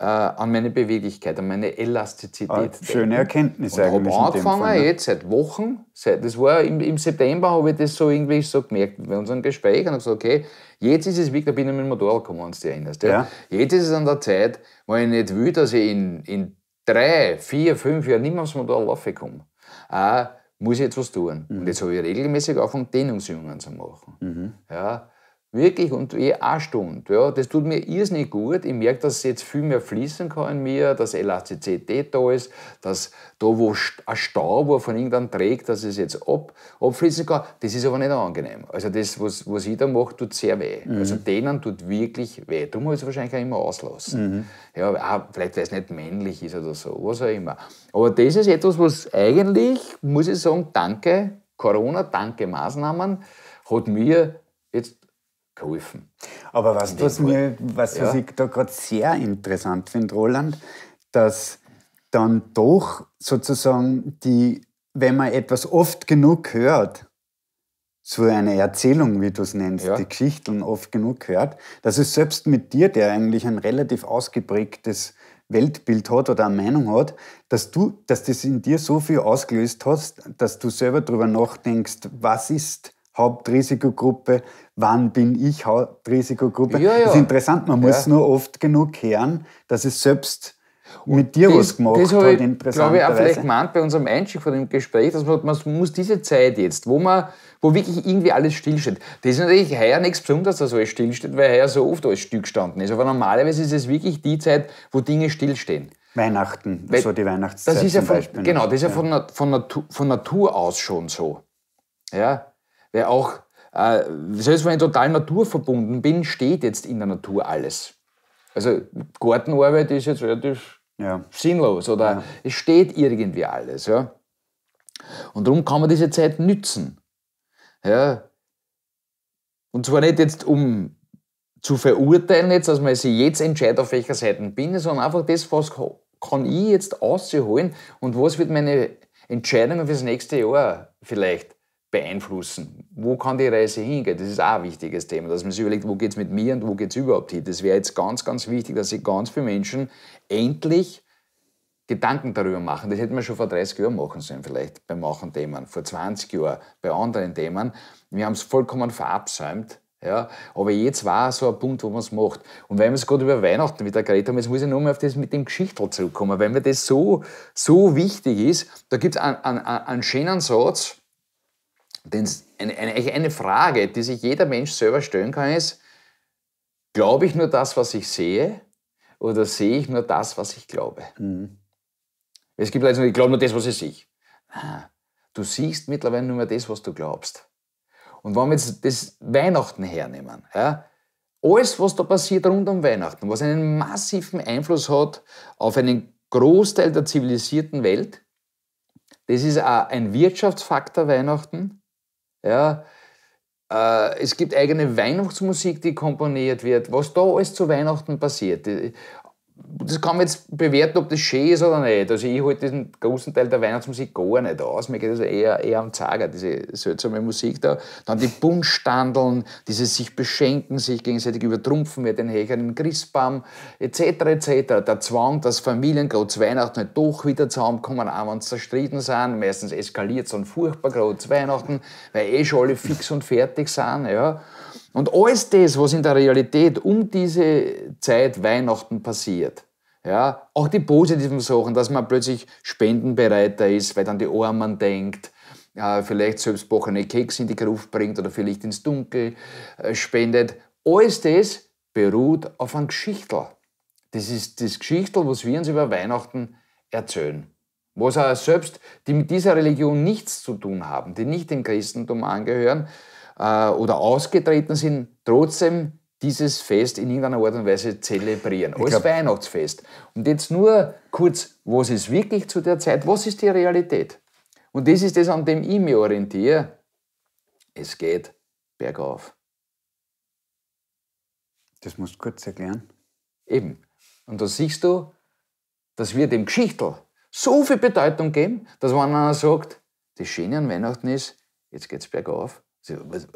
äh, an meine Beweglichkeit, an meine Elastizität. Ah, schöne Erkenntnis und eigentlich. Ich habe angefangen Fall, ne? jetzt seit Wochen, seit, das war im, im September habe ich das so irgendwie so gemerkt bei unserem Gespräch und habe gesagt, okay, jetzt ist es wirklich, da bin ich mit dem Motorrad gekommen, wenn du dich erinnerst. Ja. Ja. Jetzt ist es an der Zeit, wo ich nicht will, dass ich in, in drei, vier, fünf Jahren nicht mehr aufs Motorrad laufen komme. Äh, muss ich jetzt was tun. Mhm. Und jetzt habe ich regelmäßig angefangen, Dehnungsübungen zu machen. Mhm. Ja, wirklich und eh eine Stunde. Ja. Das tut mir irrsinnig gut. Ich merke, dass es jetzt viel mehr fließen kann in mir, dass Elastizität da ist, dass da, wo ein Staub wo von irgendeinem trägt, dass es jetzt ab, abfließen kann. Das ist aber nicht angenehm. Also das, was, was ich da mache, tut sehr weh. Mhm. Also denen tut wirklich weh. Darum muss ich es wahrscheinlich auch immer auslassen. Mhm. Ja, auch, vielleicht, weil es nicht männlich ist oder so, was auch immer. Aber das ist etwas, was eigentlich, muss ich sagen, danke Corona, danke Maßnahmen, hat mir jetzt geholfen. Aber was, was, mir, was, ja. was ich da gerade sehr interessant finde, Roland, dass dann doch sozusagen die, wenn man etwas oft genug hört, so eine Erzählung, wie du es nennst, ja. die Geschichten oft genug hört, dass es selbst mit dir, der eigentlich ein relativ ausgeprägtes Weltbild hat oder eine Meinung hat, dass du, dass das in dir so viel ausgelöst hast, dass du selber darüber nachdenkst, was ist Hauptrisikogruppe, wann bin ich Hauptrisikogruppe. Ja, ja. Das ist interessant, man ja. muss nur oft genug hören, dass es selbst und mit dir das, was gemacht das hat, ich, interessant. Das habe ich auch vielleicht gemeint bei unserem Einstieg von dem Gespräch, dass man, man muss diese Zeit jetzt, wo man, wo wirklich irgendwie alles stillsteht. Das ist natürlich heuer nichts Besonderes, dass alles stillsteht, weil heuer so oft alles stillgestanden ist. Aber normalerweise ist es wirklich die Zeit, wo Dinge stillstehen. Weihnachten, weil, so die Weihnachtszeit das ist ja von, ne? Genau, das ist ja, ja. Von, von, Natur, von Natur aus schon so. Ja, weil auch, äh, selbst wenn ich total naturverbunden bin, steht jetzt in der Natur alles. Also Gartenarbeit ist jetzt relativ ja. sinnlos oder ja. es steht irgendwie alles. Ja? Und darum kann man diese Zeit nützen. Ja? Und zwar nicht jetzt, um zu verurteilen, jetzt, dass man sich jetzt entscheidet, auf welcher Seite bin, sondern einfach das, was kann ich jetzt auszuholen und was wird meine Entscheidung das nächste Jahr vielleicht beeinflussen. Wo kann die Reise hingehen? Das ist auch ein wichtiges Thema, dass man sich überlegt, wo geht es mit mir und wo geht es überhaupt hin. Das wäre jetzt ganz, ganz wichtig, dass sich ganz viele Menschen endlich Gedanken darüber machen. Das hätten wir schon vor 30 Jahren machen sollen, vielleicht bei manchen Themen, vor 20 Jahren bei anderen Themen. Wir haben es vollkommen verabsäumt. Ja, aber jetzt war so ein Punkt, wo man es macht. Und weil wir es gerade über Weihnachten wieder geredet haben, jetzt muss ich mal auf das mit dem Geschichtel zurückkommen, weil mir das so, so wichtig ist. Da gibt es einen, einen, einen schönen Satz, denn eine, eine, eine Frage, die sich jeder Mensch selber stellen kann, ist, glaube ich nur das, was ich sehe, oder sehe ich nur das, was ich glaube? Mhm. Es gibt Leute, die glauben nur das, was ich sehe. Ah, du siehst mittlerweile nur mehr das, was du glaubst. Und wenn wir jetzt das Weihnachten hernehmen, ja, alles, was da passiert rund um Weihnachten, was einen massiven Einfluss hat auf einen Großteil der zivilisierten Welt, das ist auch ein Wirtschaftsfaktor Weihnachten, ja? Äh, es gibt eigene Weihnachtsmusik, die komponiert wird, was da alles zu Weihnachten passiert das kann man jetzt bewerten, ob das schön ist oder nicht. Also ich halte diesen großen Teil der Weihnachtsmusik gar nicht aus. Mir geht das eher, eher am Zager, diese seltsame Musik da. Dann die Bunschstandeln, dieses sich beschenken, sich gegenseitig übertrumpfen, wer den Häkern im Christbaum, etc. etc. Der Zwang, dass Familien gerade zu Weihnachten nicht doch wieder zusammenkommen, auch wenn sie zerstritten sind. Meistens eskaliert es dann furchtbar gerade zu Weihnachten, weil eh schon alle fix und fertig sind. Ja. Und alles das, was in der Realität um diese Zeit Weihnachten passiert, ja, auch die positiven Sachen, dass man plötzlich spendenbereiter ist, weil dann die Armen denkt, äh, vielleicht selbstbachene Keks in die Gruft bringt oder vielleicht ins Dunkel äh, spendet. Alles das beruht auf einem Geschichtel. Das ist das Geschichtel, was wir uns über Weihnachten erzählen. Was auch selbst, die mit dieser Religion nichts zu tun haben, die nicht dem Christentum angehören, äh, oder ausgetreten sind, trotzdem dieses Fest in irgendeiner Art und Weise zelebrieren, als glaub, Weihnachtsfest. Und jetzt nur kurz, was ist wirklich zu der Zeit, was ist die Realität? Und das ist das, an dem ich mich orientiere. Es geht bergauf. Das musst du kurz erklären. Eben. Und da siehst du, dass wir dem Geschichtel so viel Bedeutung geben, dass wenn einer sagt, das Schöne an Weihnachten ist, jetzt geht's bergauf, was, äh,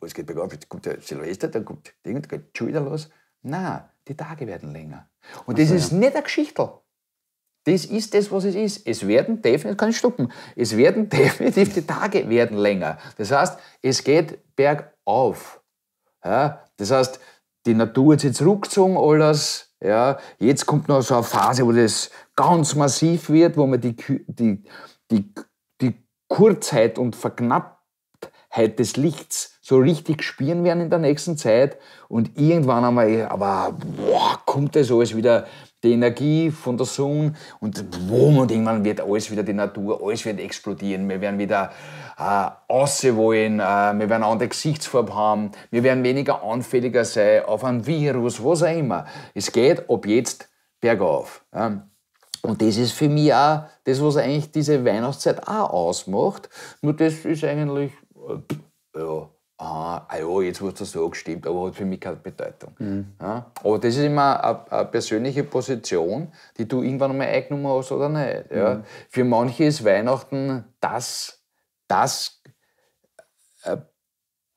was geht bergauf? Jetzt kommt der Silvester, dann kommt Ding, dann geht schon wieder los. Nein, die Tage werden länger. Und das so, ist nicht eine Geschichte. Das ist das, was es ist. Es werden definitiv, kann ich stoppen, es werden <laughs> definitiv die Tage werden länger. Das heißt, es geht bergauf. Ja, das heißt, die Natur hat sich zurückgezogen, alles. Ja, jetzt kommt noch so eine Phase, wo das ganz massiv wird, wo man die, die, die, die Kurzheit und Verknappung Helligkeit des Lichts so richtig spüren werden in der nächsten Zeit. Und irgendwann einmal, aber boah, kommt das alles wieder, die Energie von der Sonne und boom, und irgendwann wird alles wieder die Natur, alles wird explodieren. Wir werden wieder äh, aussehen wollen, äh, wir werden eine andere Gesichtsfarbe haben, wir werden weniger anfälliger sein auf ein Virus, was auch immer. Es geht ab jetzt bergauf. Ja. Und das ist für mich auch das, was eigentlich diese Weihnachtszeit auch ausmacht. Nur das ist eigentlich ja, ah ja, jetzt wird das so gestimmt, aber hat für mich keine Bedeutung. Mhm. Ja? Aber das ist immer eine, persönliche Position, die du irgendwann einmal eingenommen hast oder nicht. Ja? Mhm. Für manche ist Weihnachten das, das, äh,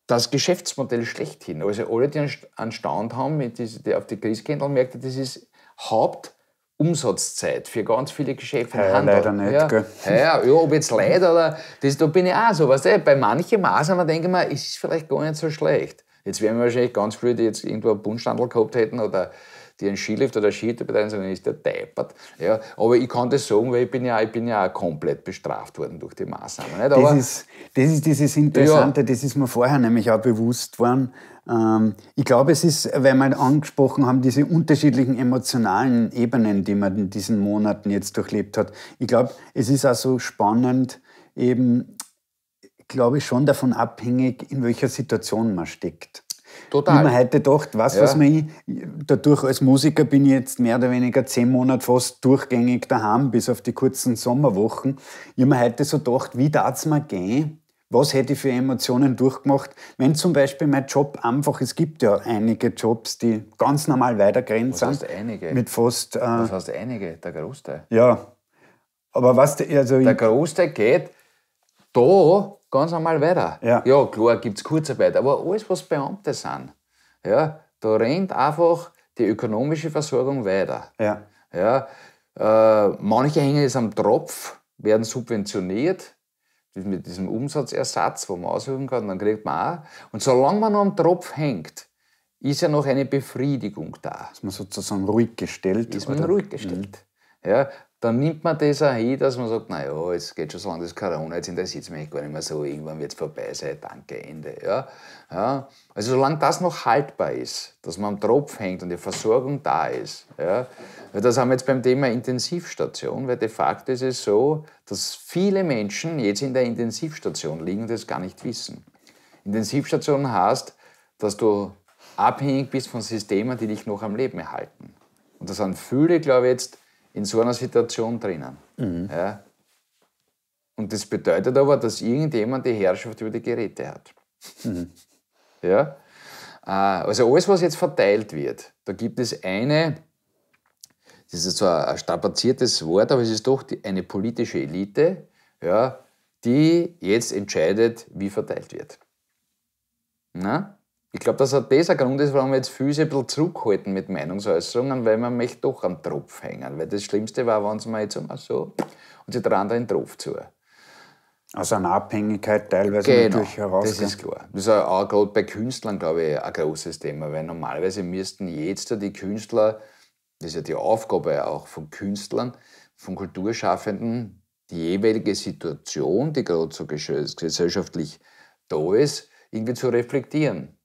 das Geschäftsmodell schlechthin. Also alle, die einen Stand haben, mit diese, die auf die Christkindlmärkte, das ist Haupt- Umsatzzeit für ganz viele Geschäfte im Handel. leider nicht, ja. gell? Ja, ja, ob jetzt leid oder, das, da bin ich auch so, weißt du, bei manchen Maßnahmen denke ich mir, es ist vielleicht gar nicht so schlecht. Jetzt wären wir wahrscheinlich ganz früh, die jetzt irgendwo einen Bundstandel gehabt hätten oder die ein Skilift oder Skihütte betreiben, sondern ist der deppert. Ja, aber ich kann das sagen, weil ich bin ja, ich bin ja auch komplett bestraft worden durch die Maßnahmen. Nicht? Aber, das, ist, das ist dieses Interessante, ja. das ist mir vorher nämlich auch bewusst worden. Ähm, ich glaube, es ist, weil wir halt angesprochen haben, diese unterschiedlichen emotionalen Ebenen, die man in diesen Monaten jetzt durchlebt hat. Ich glaube, es ist auch so spannend, eben, glaube ich, schon davon abhängig, in welcher Situation man steckt. Total. Wie man heute gedacht, was, ja. was man dadurch als Musiker bin ich jetzt mehr oder weniger zehn Monate fast durchgängig daheim, bis auf die kurzen Sommerwochen. Ich habe mir heute so gedacht, wie darf es mir gehen? Was hätte ich für Emotionen durchgemacht, wenn zum Beispiel mein Job einfach, es gibt ja einige Jobs, die ganz normal weitergehen sind. Heißt einige? Mit fast. Äh, das heißt einige, der Großteil. Ja. Aber was, also. Der Großteil geht da, ganz normal weiter. Ja, ja klar gibt es Kurzarbeit, aber alles, was Beamte sind, ja, da rennt einfach die ökonomische Versorgung weiter. Ja. Ja, äh, manche hängen jetzt am Tropf, werden subventioniert mit diesem Umsatzersatz, wo man ausüben kann, dann kriegt man auch. Und solange man noch am Tropf hängt, ist ja noch eine Befriedigung da. Ist man sozusagen ruhig gestellt? Ist man oder? ruhig gestellt. Mhm. Ja, dann nimmt man das auch hin, dass man sagt, naja, jetzt geht schon so lange das Corona, jetzt interessiert es mich gar nicht mehr so, irgendwann wird es vorbei sein, danke, Ende. Ja? Ja? Also solange das noch haltbar ist, dass man am Tropf hängt und die Versorgung da ist, ja? weil das haben wir jetzt beim Thema Intensivstation, weil de facto ist es so, dass viele Menschen jetzt in der Intensivstation liegen und das gar nicht wissen. Intensivstation heißt, dass du abhängig bist von Systemen, die dich noch am Leben erhalten. Und das sind viele, glaube ich, jetzt, in so einer Situation drinnen. Mhm. Ja? Und das bedeutet aber, dass irgendjemand die Herrschaft über die Geräte hat. Mhm. Ja? Äh, also alles, was jetzt verteilt wird, da gibt es eine, das ist zwar ein strapaziertes Wort, aber es ist doch eine politische Elite, ja, die jetzt entscheidet, wie verteilt wird. Na? ich glaube, dass auch das ein Grund ist, warum wir jetzt viele sich ein bisschen zurückhalten mit Meinungsäußerungen, weil man möchte doch am Tropf hängen. Weil das Schlimmste war, wenn sie mal jetzt einmal so und sie tragen da den Tropf zu. Also eine Abhängigkeit teilweise genau, natürlich herausgeht. das ist klar. Das ist auch gerade bei Künstlern, glaube ich, ein großes Thema, weil normalerweise müssten jetzt die Künstler, das ist ja die Aufgabe auch von Künstlern, von Kulturschaffenden, die jeweilige Situation, die gerade so gesellschaftlich da ist, irgendwie zu reflektieren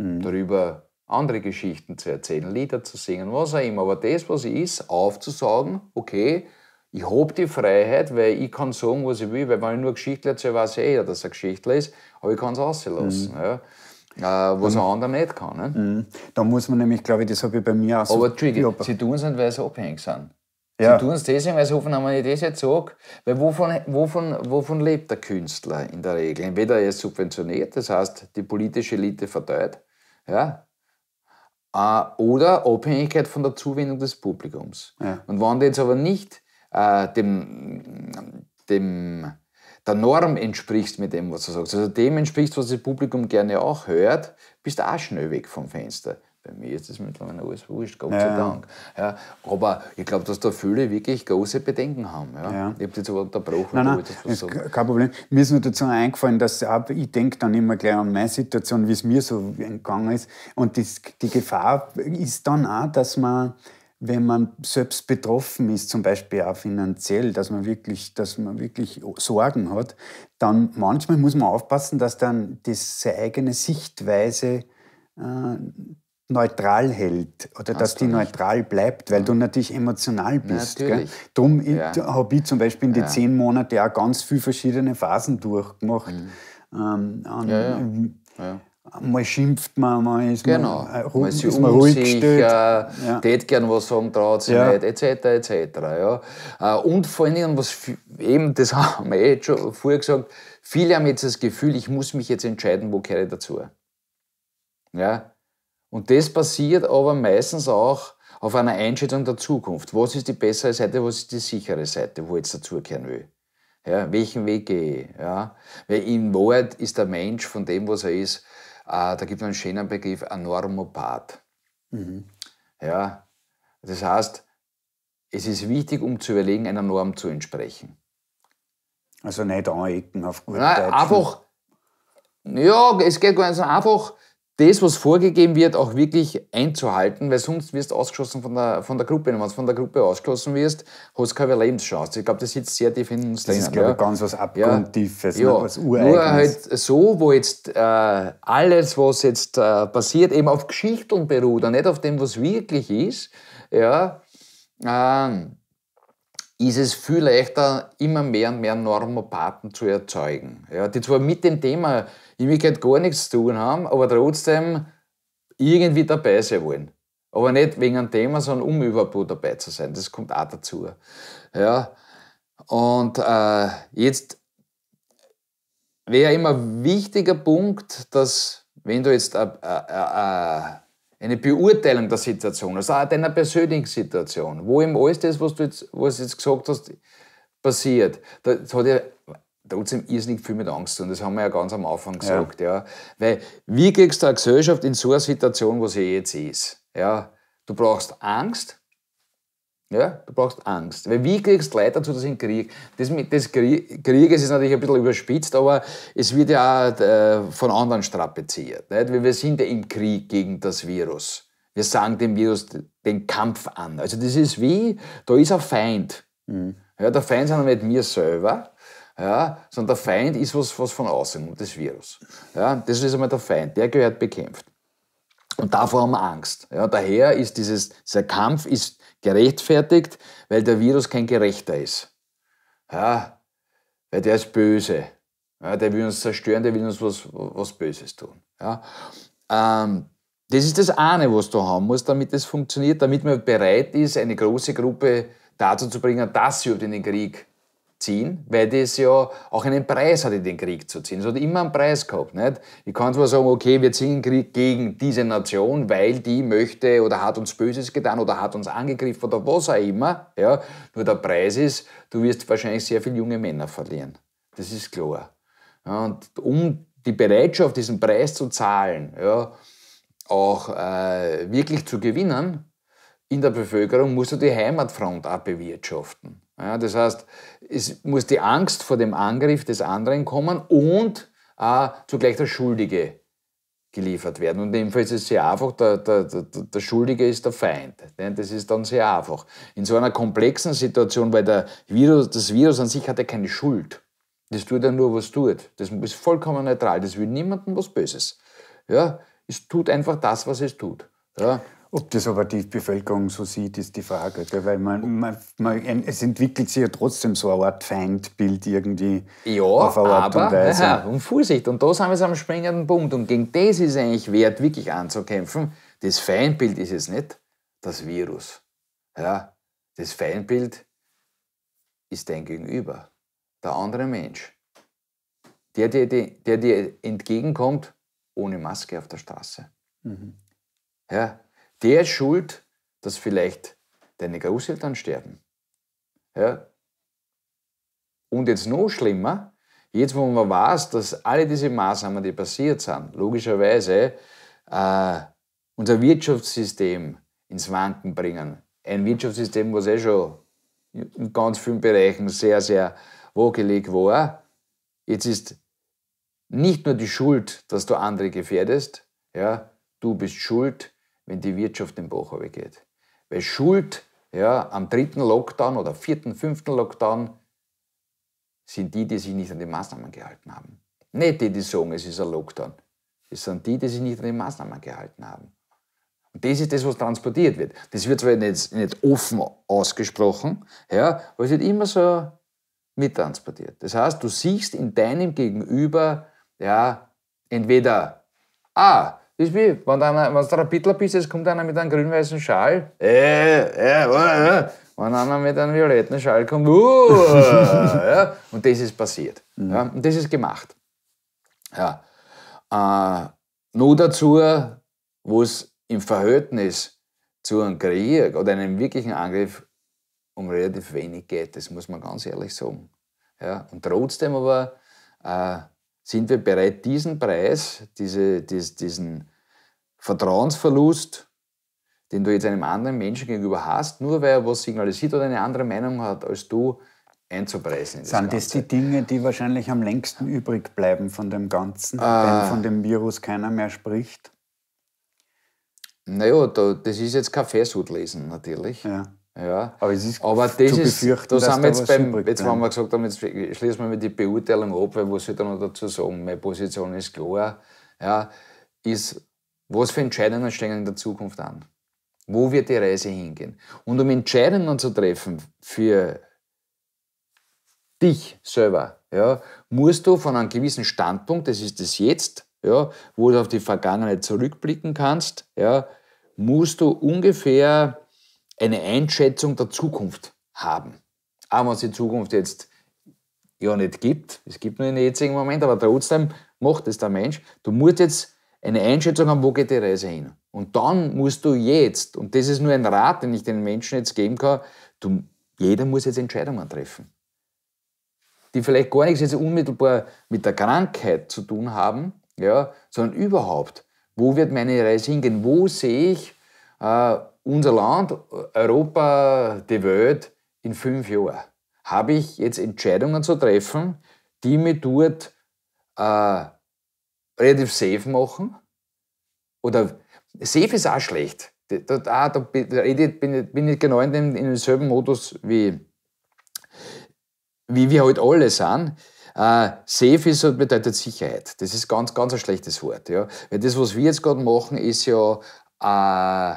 mhm. darüber andere Geschichten zu erzählen, Lieder zu singen, was auch immer. Aber das, was ist, aufzusagen, okay, ich habe die Freiheit, weil ich kann sagen, was ich will, weil wenn ich nur Geschichte erzähle, weiß ich eher, dass es eine Geschichte ist, aber ich kann es rauslassen. Mhm. Ja. Äh, was mhm. ein anderer nicht kann. Ne? Mhm. Da muss man nämlich, glaube ich, das habe ich bei mir auch so. Aber Entschuldigung, sie tun es nicht, weil sie abhängig sind. Ja. Sie tun es deswegen, weil sie hoffen, wenn ich das jetzt sage, weil wovon, wovon, wovon lebt der Künstler in der Regel? Entweder er ist subventioniert, das heißt, die politische Elite verteilt, ja? Äh, oder Abhängigkeit von der Zuwendung des Publikums. Ja. Und wenn du jetzt aber nicht äh, dem, dem, der Norm entsprichst mit dem, was du sagst, also dem entsprichst, was das Publikum gerne auch hört, bist du auch schnell weg vom Fenster. Bei mir ist das mittlerweile alles wurscht, Gott ja. sei Dank. Ja, aber ich glaube, dass da viele wirklich große Bedenken haben. Ja? ja. Ich habe dich zwar unterbrochen. Nein, nein, das kein Problem. Mir ist nur dazu eingefallen, dass ich denke dann immer gleich an meine Situation, wie es mir so gegangen ist. Und das, die Gefahr ist dann auch, dass man wenn man selbst betroffen ist, zum Beispiel auch finanziell, dass man wirklich, dass man wirklich Sorgen hat, dann manchmal muss man aufpassen, dass dann das, eigene Sichtweise äh, neutral hält oder dass die neutral bleibt, weil mhm. du natürlich emotional bist. Darum ja. habe ich zum Beispiel in den ja. zehn Monaten auch ganz viele verschiedene Phasen durchgemacht. Mhm. Ähm, ja, mal schimpft man, mal ist, genau. man, äh, ruhig, man ist, ist man ruhig gestellt. Ja. tät gern was sagen, traut sich ja. nicht, etc. etc. Ja. Äh, und vor allen Dingen, was eben, <laughs> das haben wir eh schon vorher gesagt, viele haben jetzt das Gefühl, ich muss mich jetzt entscheiden, wo gehöre ich dazu. Ja? Und das passiert aber meistens auch auf einer Einschätzung der Zukunft. Was ist die bessere Seite, was ist die sichere Seite, wo ich jetzt dazukehren will? Ja, welchen Weg gehe ich? Ja? Weil in Wahrheit ist der Mensch von dem, was er ist, äh, da gibt es einen schönen Begriff, ein Normopath. Mhm. Ja? Das heißt, es ist wichtig, um zu überlegen, einer Norm zu entsprechen. Also nicht anecken auf gut Nein, Deutsch. einfach, ja, es geht ganz einfach, das, was vorgegeben wird, auch wirklich einzuhalten, weil sonst wirst du ausgeschlossen von der, von der Gruppe. Und wenn du von der Gruppe ausgeschlossen wirst, hast du keine Überlebenschance. Ich glaube, das sitzt sehr tief in uns Das drin, ist, glaube ich, ganz was Abgrundtiefes, ja. Ne, was Ureigenes. Nur halt so, wo jetzt äh, alles, was jetzt äh, passiert, eben auf Geschichten beruht und nicht auf dem, was wirklich ist, ja, äh, ist es viel leichter, immer mehr und mehr Normopathen zu erzeugen. Ja, die zwar mit dem Thema in Wirklichkeit gar nichts zu tun haben, aber trotzdem irgendwie dabei sein wollen. Aber nicht wegen einem Thema, sondern um überhaupt dabei zu sein. Das kommt auch dazu. Ja. Und äh, jetzt wäre immer ein wichtiger Punkt, dass wenn du jetzt äh, äh, äh, eine, eine, eine Beurteilung der Situation, also auch deiner persönlichen Situation, wo eben alles das, was du jetzt, was jetzt gesagt hast, passiert, das hat ja trotzdem irrsinnig viel mit Angst tun. Das haben wir ja ganz am Anfang gesagt. Ja. ja. Weil wie kriegst du eine Gesellschaft in so einer Situation, wo sie eh jetzt ist? Ja. Du brauchst Angst. Ja, du brauchst Angst. Weil wie kriegst du Leute dazu, dass in Krieg? Das mit des Krieg, ist natürlich ein bisschen überspitzt, aber es wird ja auch äh, von anderen strapaziert. Nicht? Weil wir sind ja im Krieg gegen das Virus. Wir sagen dem Virus den Kampf an. Also das ist wie, da ist ein Feind. Mhm. Ja, der Feind sind nicht wir selber, ja, sondern der Feind ist was, was von außen, das Virus. Ja, das ist einmal der Feind, der gehört bekämpft. Und davor haben wir Angst. Ja, daher ist dieses, dieser Kampf ist gerechtfertigt, weil der Virus kein Gerechter ist. Ja, weil der ist böse. Ja, der will uns zerstören, der will uns was, was Böses tun. Ja. Ähm, das ist das eine, was du haben musst, damit das funktioniert, damit man bereit ist, eine große Gruppe dazu zu bringen, dass sie über den Krieg ziehen, weil das ja auch einen Preis hat, in den Krieg zu ziehen. Es hat immer einen Preis gehabt. Nicht? Ich kann zwar sagen, okay, wir ziehen Krieg gegen diese Nation, weil die möchte oder hat uns Böses getan oder hat uns angegriffen oder was auch immer. Ja? Nur der Preis ist, du wirst wahrscheinlich sehr viele junge Männer verlieren. Das ist klar. Ja, und um die Bereitschaft, diesen Preis zu zahlen, ja, auch äh, wirklich zu gewinnen in der Bevölkerung, musst du die Heimatfront auch bewirtschaften. Ja, das heißt, es muss die Angst vor dem Angriff des anderen kommen und äh, zugleich der Schuldige geliefert werden. Und in dem Fall ist es sehr einfach, der, der, der, der Schuldige ist der Feind. Ne? Das ist dann sehr einfach. In so einer komplexen Situation, weil der Virus, das Virus an sich hat ja keine Schuld. Das tut ja nur, was tut. Das ist vollkommen neutral. Das will niemandem was Böses. Ja, es tut einfach das, was es tut. Ja. Ob das aber die Bevölkerung so sieht, ist die Frage. Gell? Weil man, man, man, es entwickelt sich ja trotzdem so eine Art Feindbild irgendwie ja, auf eine Art aber, und Weise. Ja, und Vorsicht, und da sind wir am springenden Punkt. Und gegen das ist eigentlich wert, wirklich anzukämpfen. Das Feindbild ist jetzt nicht das Virus. Ja, das Feindbild ist dein Gegenüber, der andere Mensch. Der dir, der dir entgegenkommt ohne Maske auf der Straße. Mhm. Ja, der schuld, dass vielleicht deine Großeltern sterben. Ja? Und jetzt noch schlimmer, jetzt wo man weiß, dass alle diese Maßnahmen, die passiert sind, logischerweise äh, unser Wirtschaftssystem ins Wanken bringen. Ein Wirtschaftssystem, was eh schon in ganz vielen Bereichen sehr, sehr wackelig war. Jetzt ist nicht nur die Schuld, dass du andere gefährdest, ja, du bist schuld, wenn die Wirtschaft den Bach geht. Weil Schuld ja, am dritten Lockdown oder vierten, fünften Lockdown sind die, die sich nicht an die Maßnahmen gehalten haben. Nicht die, die sagen, es ist ein Lockdown. Es sind die, die sich nicht an die Maßnahmen gehalten haben. Und das ist das, was transportiert wird. Das wird zwar nicht, nicht offen ausgesprochen, ja, aber es wird immer so mittransportiert. Das heißt, du siehst in deinem Gegenüber ja, entweder, ah, ist wie, wenn du ein Pittler bist, jetzt kommt einer mit einem grün-weißen Schal. Äh, äh, äh, äh. Wenn einer mit einem violetten Schal kommt, uh, <laughs> ja. Und das ist passiert. Mhm. Ja, und das ist gemacht. Ja. Äh, nur dazu, wo es im Verhältnis zu einem Krieg oder einem wirklichen Angriff um relativ wenig geht, das muss man ganz ehrlich sagen. Ja, und trotzdem aber äh, sind wir bereit, diesen Preis, diese, dies, diesen, Vertrauensverlust, den du jetzt einem anderen Menschen gegenüber hast, nur weil er was signalisiert oder eine andere Meinung hat als du, einzupreisen. Sind das die Dinge, die wahrscheinlich am längsten übrig bleiben von dem Ganzen, ah. wenn von dem Virus keiner mehr spricht? Naja, da, das ist jetzt kein Versutlesen natürlich. Ja. Ja. Aber es ist Aber das ist, da sind wir jetzt beim, jetzt haben wir gesagt, haben, jetzt schließen wir die Beurteilung ab, weil was soll ich da noch dazu sagen? Meine Position ist klar. Ja, ist was für Entscheidungen stehen in der Zukunft an? Wo wird die Reise hingehen? Und um Entscheidungen zu treffen für dich selber, ja, musst du von einem gewissen Standpunkt, das ist das Jetzt, ja, wo du auf die Vergangenheit zurückblicken kannst, ja, musst du ungefähr eine Einschätzung der Zukunft haben. Auch wenn es die Zukunft jetzt ja nicht gibt, es gibt nur einen jetzigen Moment, aber trotzdem macht es der Mensch. Du musst jetzt eine Einschätzung haben, wo geht die Reise hin. Und dann musst du jetzt, und das ist nur ein Rat, den ich den Menschen jetzt geben kann, du, jeder muss jetzt Entscheidungen treffen, die vielleicht gar nichts jetzt unmittelbar mit der Krankheit zu tun haben, ja, sondern überhaupt, wo wird meine Reise hingehen, wo sehe ich äh, unser Land, Europa, die Welt in fünf Jahren? Habe ich jetzt Entscheidungen zu treffen, die mir dort äh, relativ safe machen. Oder safe ist auch schlecht. Da, da, da bin, ich, bin ich genau in, dem, in demselben Modus wie, wie wir heute halt alle sind. Äh, safe ist und halt bedeutet Sicherheit. Das ist ganz, ganz ein schlechtes Wort. Ja. Weil das, was wir jetzt gerade machen, ist ja äh,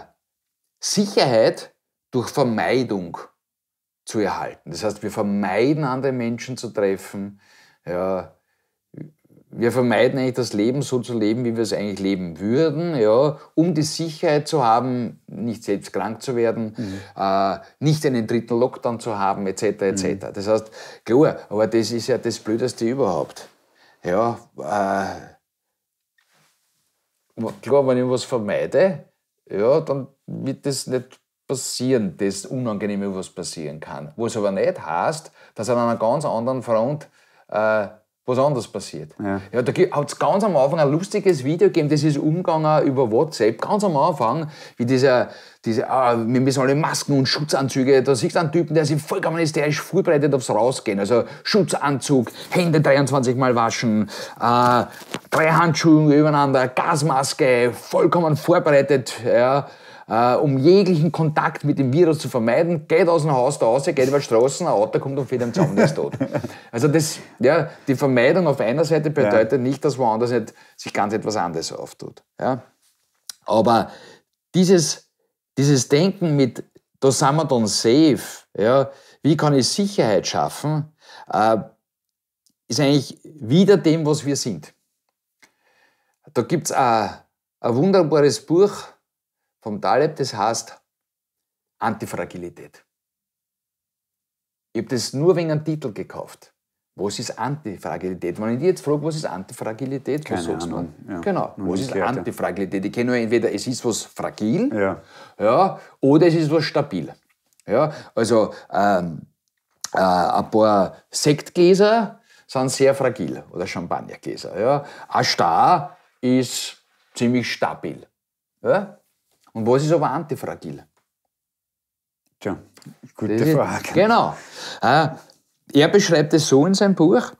Sicherheit durch Vermeidung zu erhalten. Das heißt, wir vermeiden, andere Menschen zu treffen. Ja, wir vermeiden eigentlich das Leben so zu leben, wie wir es eigentlich leben würden, ja, um die Sicherheit zu haben, nicht selbst krank zu werden, mhm. äh, nicht einen dritten Lockdown zu haben, etc. etc. Mhm. Das heißt, klar, aber das ist ja das Blödeste überhaupt. Ja, äh, klar, wenn ich was vermeide, ja, dann wird das nicht passieren, das Unangenehme, was passieren kann. Was aber nicht heißt, dass an einer ganz anderen Front äh, was anderes passiert. Ja. ja da hat es ganz am Anfang ein lustiges Video gegeben, das ist umgegangen über WhatsApp. Ganz am Anfang, wie dieser, diese, ah, wir müssen alle Masken und Schutzanzüge, da sieht einen Typen, der sich vollkommen hysterisch vorbereitet aufs Rausgehen. Also Schutzanzug, Hände 23 Mal waschen, äh, drei Handschuhe übereinander, Gasmaske, vollkommen vorbereitet. Ja äh, um jeglichen Kontakt mit dem Virus zu vermeiden, geht aus dem Haus da raus, geht über die Straßen, ein Auto kommt und fällt im Zaun, ist tot. <laughs> Also das, ja, die Vermeidung auf einer Seite bedeutet ja. nicht, dass woanders nicht sich ganz etwas anderes auftut. Ja? Aber dieses, dieses Denken mit, da sind wir dann safe, ja, wie kann ich Sicherheit schaffen, äh, ist eigentlich wieder dem, was wir sind. Da gibt es ein, ein wunderbares Buch vom Taleb, das heißt Antifragilität. Ich habe das nur wegen einem Titel gekauft. Was ist Antifragilität? Wenn ich dich jetzt frage, was ist Antifragilität, was sagst du? Ja. Genau, nur was ist klar, Antifragilität? Ich kenne nur entweder, es ist was fragil ja. Ja, oder es ist was stabil. Ja, also ähm, äh, ein paar Sektgläser sind sehr fragil oder Champagnergläser. Ja. Ein Star ist ziemlich stabil. Ja? Und was ist aber antifragil? Tja, gute ist, Frage. Genau. Äh, er beschreibt es so in seinem Buch,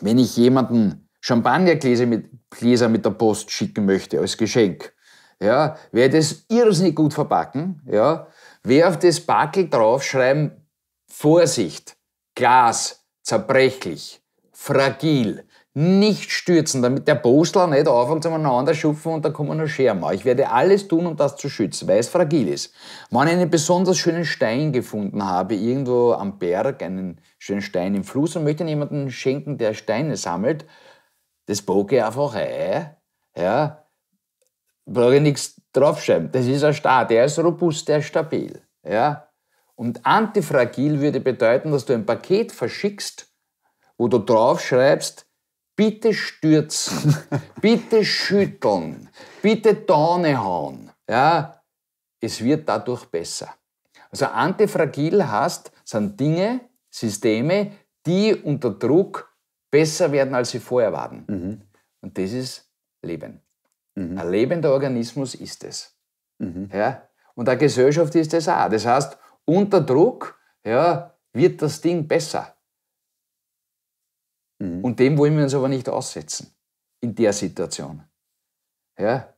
wenn ich jemanden Champagnergläser mit, Gläser mit der Post schicken möchte als Geschenk, ja, werde es irrsinnig gut verpacken, ja, werde auf das Backel draufschreiben, Vorsicht, Glas, zerbrechlich, fragil, nicht stürzen, damit der Postler nicht anfängt zum aneinander schupfen und da kommen noch Scherben. Ich werde alles tun, um das zu schützen, weil es fragil ist. Wenn ich einen besonders schönen Stein gefunden habe, irgendwo am Berg, einen schönen Stein im Fluss und möchte jemanden schenken, der Steine sammelt, das boke ich einfach ein, ja, brauche ich nichts draufschreiben. Das ist ein Staat, der ist robust, der ist stabil, ja. Und antifragil würde bedeuten, dass du ein Paket verschickst, wo du draufschreibst, bitte stürzen, <laughs> bitte schütteln, bitte Daune hauen. Ja, es wird dadurch besser. Also antifragil heißt, sind Dinge, Systeme, die unter Druck besser werden, als sie vorher waren. Mhm. Und das ist Leben. Mhm. Ein lebender Organismus ist es. Mhm. Ja? Und eine Gesellschaft ist es auch. Das heißt, unter Druck ja, wird das Ding besser. Mhm. Und dem wollen wir uns aber nicht aussetzen in der Situation. Ja?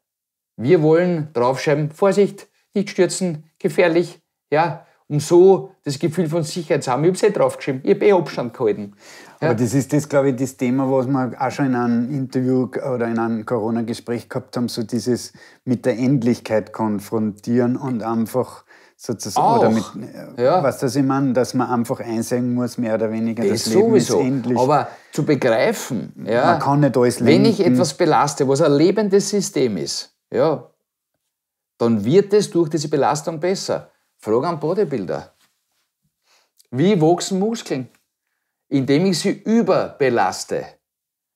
Wir wollen draufschreiben, Vorsicht, nicht stürzen, gefährlich, ja, um so das Gefühl von Sicherheit zu haben. Ich habe es eh draufgeschrieben, ich habe eh Abstand gehalten. Ja. Aber das ist das, glaube ich, das Thema, was wir auch schon in einem Interview oder in einem Corona-Gespräch gehabt haben, so dieses mit der Endlichkeit konfrontieren und einfach sozusagen, auch. oder mit, ja. Äh, was das ich meine, dass man einfach einsehen muss, mehr oder weniger, das, das Leben sowieso. ist endlich. Aber zu begreifen. Ja, Man kann nicht alles lenken. Wenn ich etwas belaste, was ein lebendes System ist, ja, dann wird es durch diese Belastung besser. Frage an Bodybuilder. Wie wachsen Muskeln? Indem ich sie überbelaste.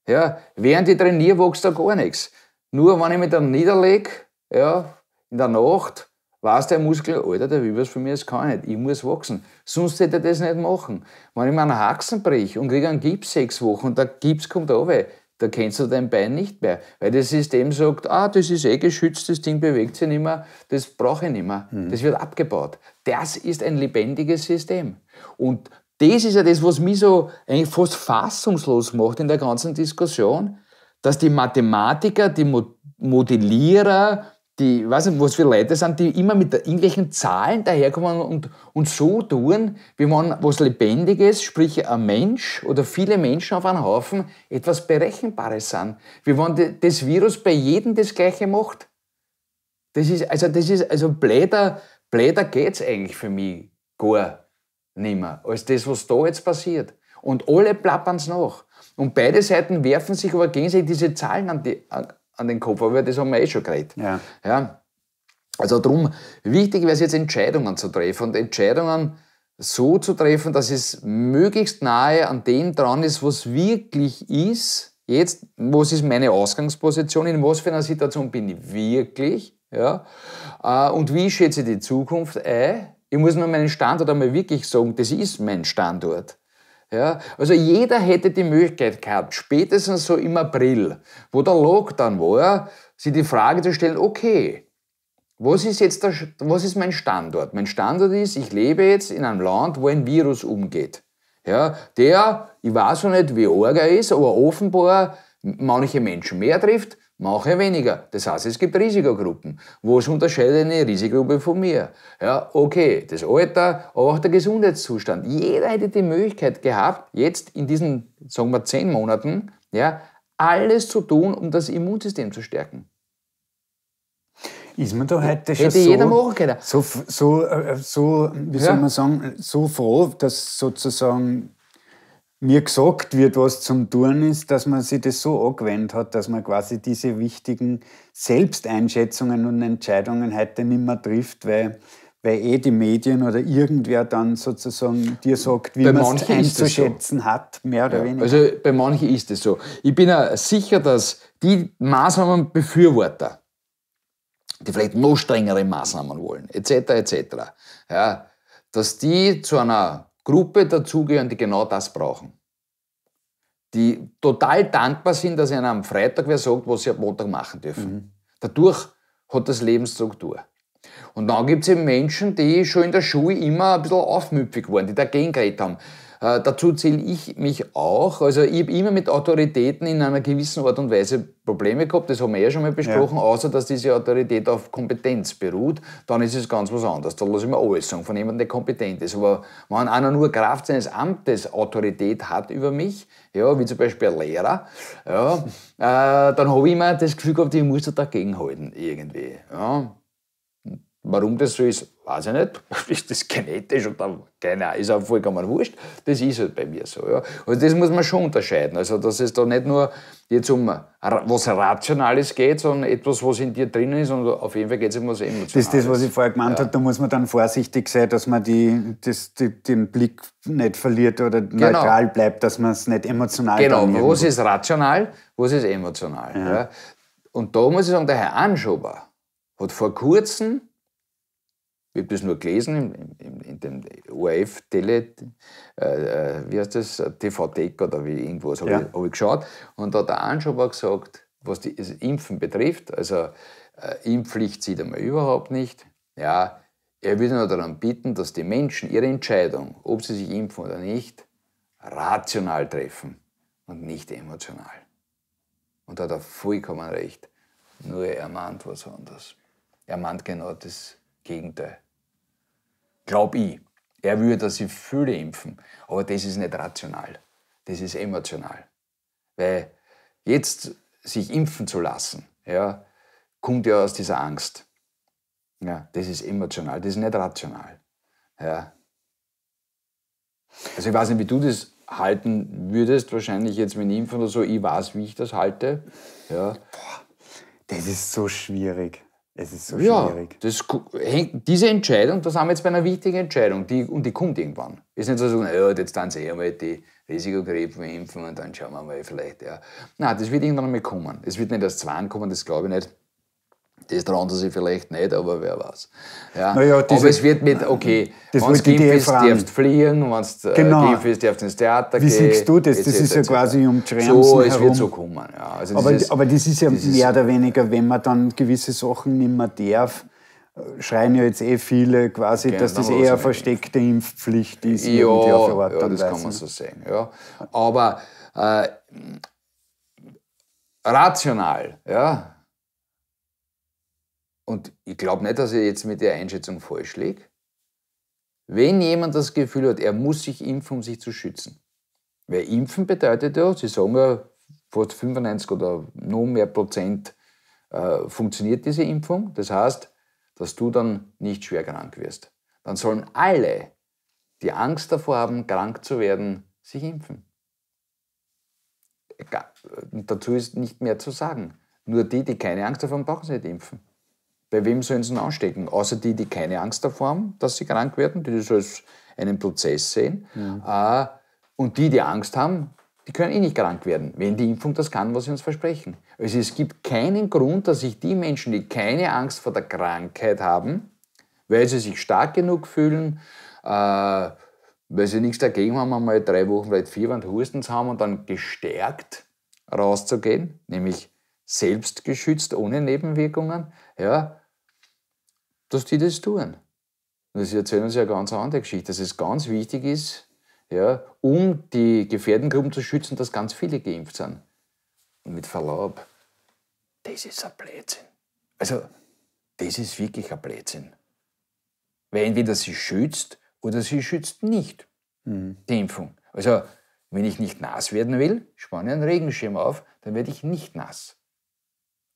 Ja, während ich trainiere, wächst da gar nichts. Nur wenn ich mich dann niederlege, ja, in der Nacht, Weiß der Muskel, Alter, der will was von mir, das kann ich nicht. Ich muss wachsen. Sonst hätte er das nicht machen. Wenn ich mir einen Haxen breche und kriege einen Gips sechs Wochen und der Gips kommt runter, da kennst du dein Bein nicht mehr. Weil das System sagt, ah, das ist eh geschützt, das Ding bewegt sich nicht mehr, das brauche ich nicht mehr. Mhm. Das wird abgebaut. Das ist ein lebendiges System. Und das ist ja das, was mich so eigentlich fast fassungslos macht in der ganzen Diskussion, dass die Mathematiker, die Modellierer, die, weiß nicht, was für Leute sind, die immer mit irgendwelchen Zahlen daherkommen und, und so tun, wie man was Lebendiges, sprich ein Mensch oder viele Menschen auf einem Haufen, etwas Berechenbares sind. Wie wenn das Virus bei jedem das Gleiche macht. Das ist, also, das ist, also bläder, bläder geht's eigentlich für mich gar nimmer, als das, was da jetzt passiert. Und alle plappern's nach. Und beide Seiten werfen sich aber gegenseitig diese Zahlen an die, an den Kopf. Aber das haben wir eh schon geredet. Ja. ja? Also darum, wichtig wäre es jetzt, Entscheidungen zu treffen und Entscheidungen so zu treffen, dass es möglichst nahe an dem dran ist, was wirklich ist. Jetzt, was ist meine Ausgangsposition? In was für einer Situation bin ich wirklich? Ja? Äh, und wie schätze ich die Zukunft ein? Ich muss nur meinen Standort einmal wirklich sagen, das ist mein Standort. Ja, also jeder hätte die Möglichkeit gehabt, spätestens so im April, wo der Lockdown war, sich die Frage zu stellen, okay, was ist jetzt der, was ist mein Standort? Mein Standort ist, ich lebe jetzt in einem Land, wo ein Virus umgeht. Ja, der, ich weiß noch nicht, wie arg er ist, aber offenbar manche Menschen mehr trifft, mache weniger. Das heißt, es gibt Risikogruppen. Was unterscheidet eine Risikogruppe von mir? Ja, okay, das Alter, aber auch der Gesundheitszustand. Jeder hätte die Möglichkeit gehabt, jetzt in diesen, sagen wir, zehn Monaten, ja, alles zu tun, um das Immunsystem zu stärken. Ist man da heute schon so, jeder machen so, so, äh, so, wie soll man sagen, so froh, dass sozusagen mir gesagt wird, was zum Tun ist, dass man sich das so angewendet hat, dass man quasi diese wichtigen Selbsteinschätzungen und Entscheidungen heute nicht mehr trifft, weil, weil eh die Medien oder irgendwer dann sozusagen dir sagt, wie man es einzuschätzen so. hat, mehr oder ja, weniger. Also bei manchen ist es so. Ich bin ja sicher, dass die Maßnahmenbefürworter, die vielleicht noch strengere Maßnahmen wollen, etc., etc., ja, dass die zu einer Gruppe dazugehören, die genau das brauchen. Die total dankbar sind, dass ihnen am Freitag wer sagt, was sie am Montag machen dürfen. Mhm. Dadurch hat das Leben Struktur. Und dann gibt es eben Menschen, die schon in der Schule immer ein bisschen aufmüpfig waren, die dagegen geredet haben. Äh, dazu zähle ich mich auch. Also ich habe immer mit Autoritäten in einer gewissen Art und Weise Probleme gehabt. Das haben wir ja schon mal besprochen, ja. außer dass diese Autorität auf Kompetenz beruht. Dann ist es ganz was anderes. Da lasse ich mir alles sagen von jemandem, der kompetent ist. Aber wenn einer nur Kraft seines Amtes Autorität hat über mich, ja, wie zum Beispiel ein Lehrer, ja, äh, dann habe ich immer das Gefühl gehabt, ich muss da dagegenhalten irgendwie. Ja. Warum das so ist, weiß ich nicht. <laughs> Ist das genetisch oder keine ist auch vollkommen wurscht. Das ist halt bei mir so. Ja. Also das muss man schon unterscheiden. Also dass es da nicht nur jetzt um was Rationales geht, sondern etwas, was in dir drinnen ist und auf jeden Fall geht es um was Emotionales. Das ist das, was ich vorher gemeint ja. habe, da muss man dann vorsichtig sein, dass man die, das, die, den Blick nicht verliert oder genau. neutral bleibt, dass man es nicht emotional Genau, was ist rational, was ist emotional. Ja. Ja. Und da muss ich sagen, der Herr Anschober hat vor kurzem ich habe das nur gelesen in, in, in dem ORF Tele, äh, äh, wie heißt das, TV-Tech oder wie irgendwas, habe ja. ich, hab ich geschaut. Und da hat der Anschober gesagt, was die, das Impfen betrifft, also äh, Impfpflicht sieht er mir überhaupt nicht. Ja, er würde nur daran bitten, dass die Menschen ihre Entscheidung, ob sie sich impfen oder nicht, rational treffen und nicht emotional. Und da hat er vollkommen recht. Nur er meint was anderes. Er meint genau das Gegenteil glaube ich. Er würde, dass sich viele impfen. Aber das ist nicht rational. Das ist emotional. Weil jetzt sich impfen zu lassen, ja, kommt ja aus dieser Angst. Ja, das ist emotional, das ist nicht rational. Ja. Also ich weiß nicht, wie du das halten würdest, wahrscheinlich jetzt mit Impfen oder so. Ich weiß, wie ich das halte. Ja. Boah, das ist so schwierig. Es ist so ja, schwierig. Das hängt, diese Entscheidung, da sind wir jetzt bei einer wichtigen Entscheidung, die, und die kommt irgendwann. Ist nicht so, so naja, jetzt dann eh einmal die Risikogräben impfen und dann schauen wir mal vielleicht. Ja. Nein, das wird irgendwann einmal kommen. Es wird nicht erst zwei kommen, das glaube ich nicht. Das trauen sie sich vielleicht nicht, aber wer weiß. Ja. Naja, diese, aber es wird mit, okay, wenn du geimpft darfst du fliehen, wenn du äh, genau. geimpft bist, darfst du ins Theater Wie gehen. Wie siehst du das? Das ist ja quasi um Grenzen So, es wird so kommen, ja. Also aber, ist, aber das ist ja das mehr ist, oder weniger, wenn man dann gewisse Sachen nicht mehr darf, äh, schreien ja jetzt eh viele quasi, dass das genau, eher also eine versteckte Impfpflicht ist. Ja, ja das kann man so sehen. Ja. Aber äh, rational, ja, und ich glaube nicht, dass ich jetzt mit der Einschätzung falsch liege, wenn jemand das Gefühl hat, er muss sich impfen, um sich zu schützen. Weil impfen bedeutet ja, Sie sagen ja, fast 95 oder noch mehr Prozent äh, funktioniert diese Impfung. Das heißt, dass du dann nicht schwer krank wirst. Dann sollen alle, die Angst davor haben, krank zu werden, sich impfen. Dazu ist nicht mehr zu sagen. Nur die, die keine Angst davor haben, brauchen sie nicht impfen. Bei wem sollen sie ihn anstecken? Außer die, die keine Angst davor haben, dass sie krank werden, die das als einen Prozess sehen. Ja. Mhm. Äh, und die, die Angst haben, die können eh nicht krank werden, wenn die Impfung das kann, was sie uns versprechen. Also es gibt keinen Grund, dass sich die Menschen, die keine Angst vor der Krankheit haben, weil sie sich stark genug fühlen, äh, weil sie nichts dagegen haben, einmal drei Wochen, vielleicht vier Wochen zu haben und dann gestärkt rauszugehen, nämlich selbst geschützt, ohne Nebenwirkungen, ja, dass die das tun. sie erzählen uns ja eine ganz andere Geschichte, dass es ganz wichtig ist, ja, um die Gefährdengruppen zu schützen, dass ganz viele geimpft sind. Und mit Verlaub, das ist ein Blödsinn. Also, das ist wirklich ein Blödsinn. Weil entweder sie schützt oder sie schützt nicht mhm. die Impfung. Also, wenn ich nicht nass werden will, spanne einen Regenschirm auf, dann werde ich nicht nass.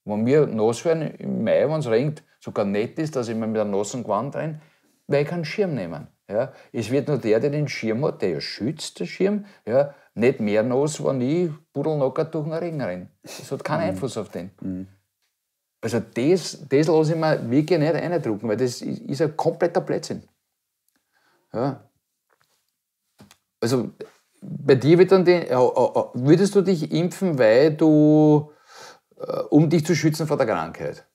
Wenn wir nass werden im Mai, wenn es regnet, sogar nett ist, dass ich mir mit einem nassen Gewand rein, weil ich keinen Schirm nehmen. Ja. Es wird nur der, der den Schirm hat, der ja schützt, den Schirm, ja, nicht mehr nass, wenn ich pudelnocker durch den Regen renne. Das hat keinen mhm. Einfluss auf den. Mhm. Also das, das lasse ich mir wirklich nicht eindrucken, weil das ist, ist ein kompletter Blödsinn. Ja. Also bei dir wird dann den, würdest du dich impfen, weil du äh, um dich zu schützen vor der Krankheit?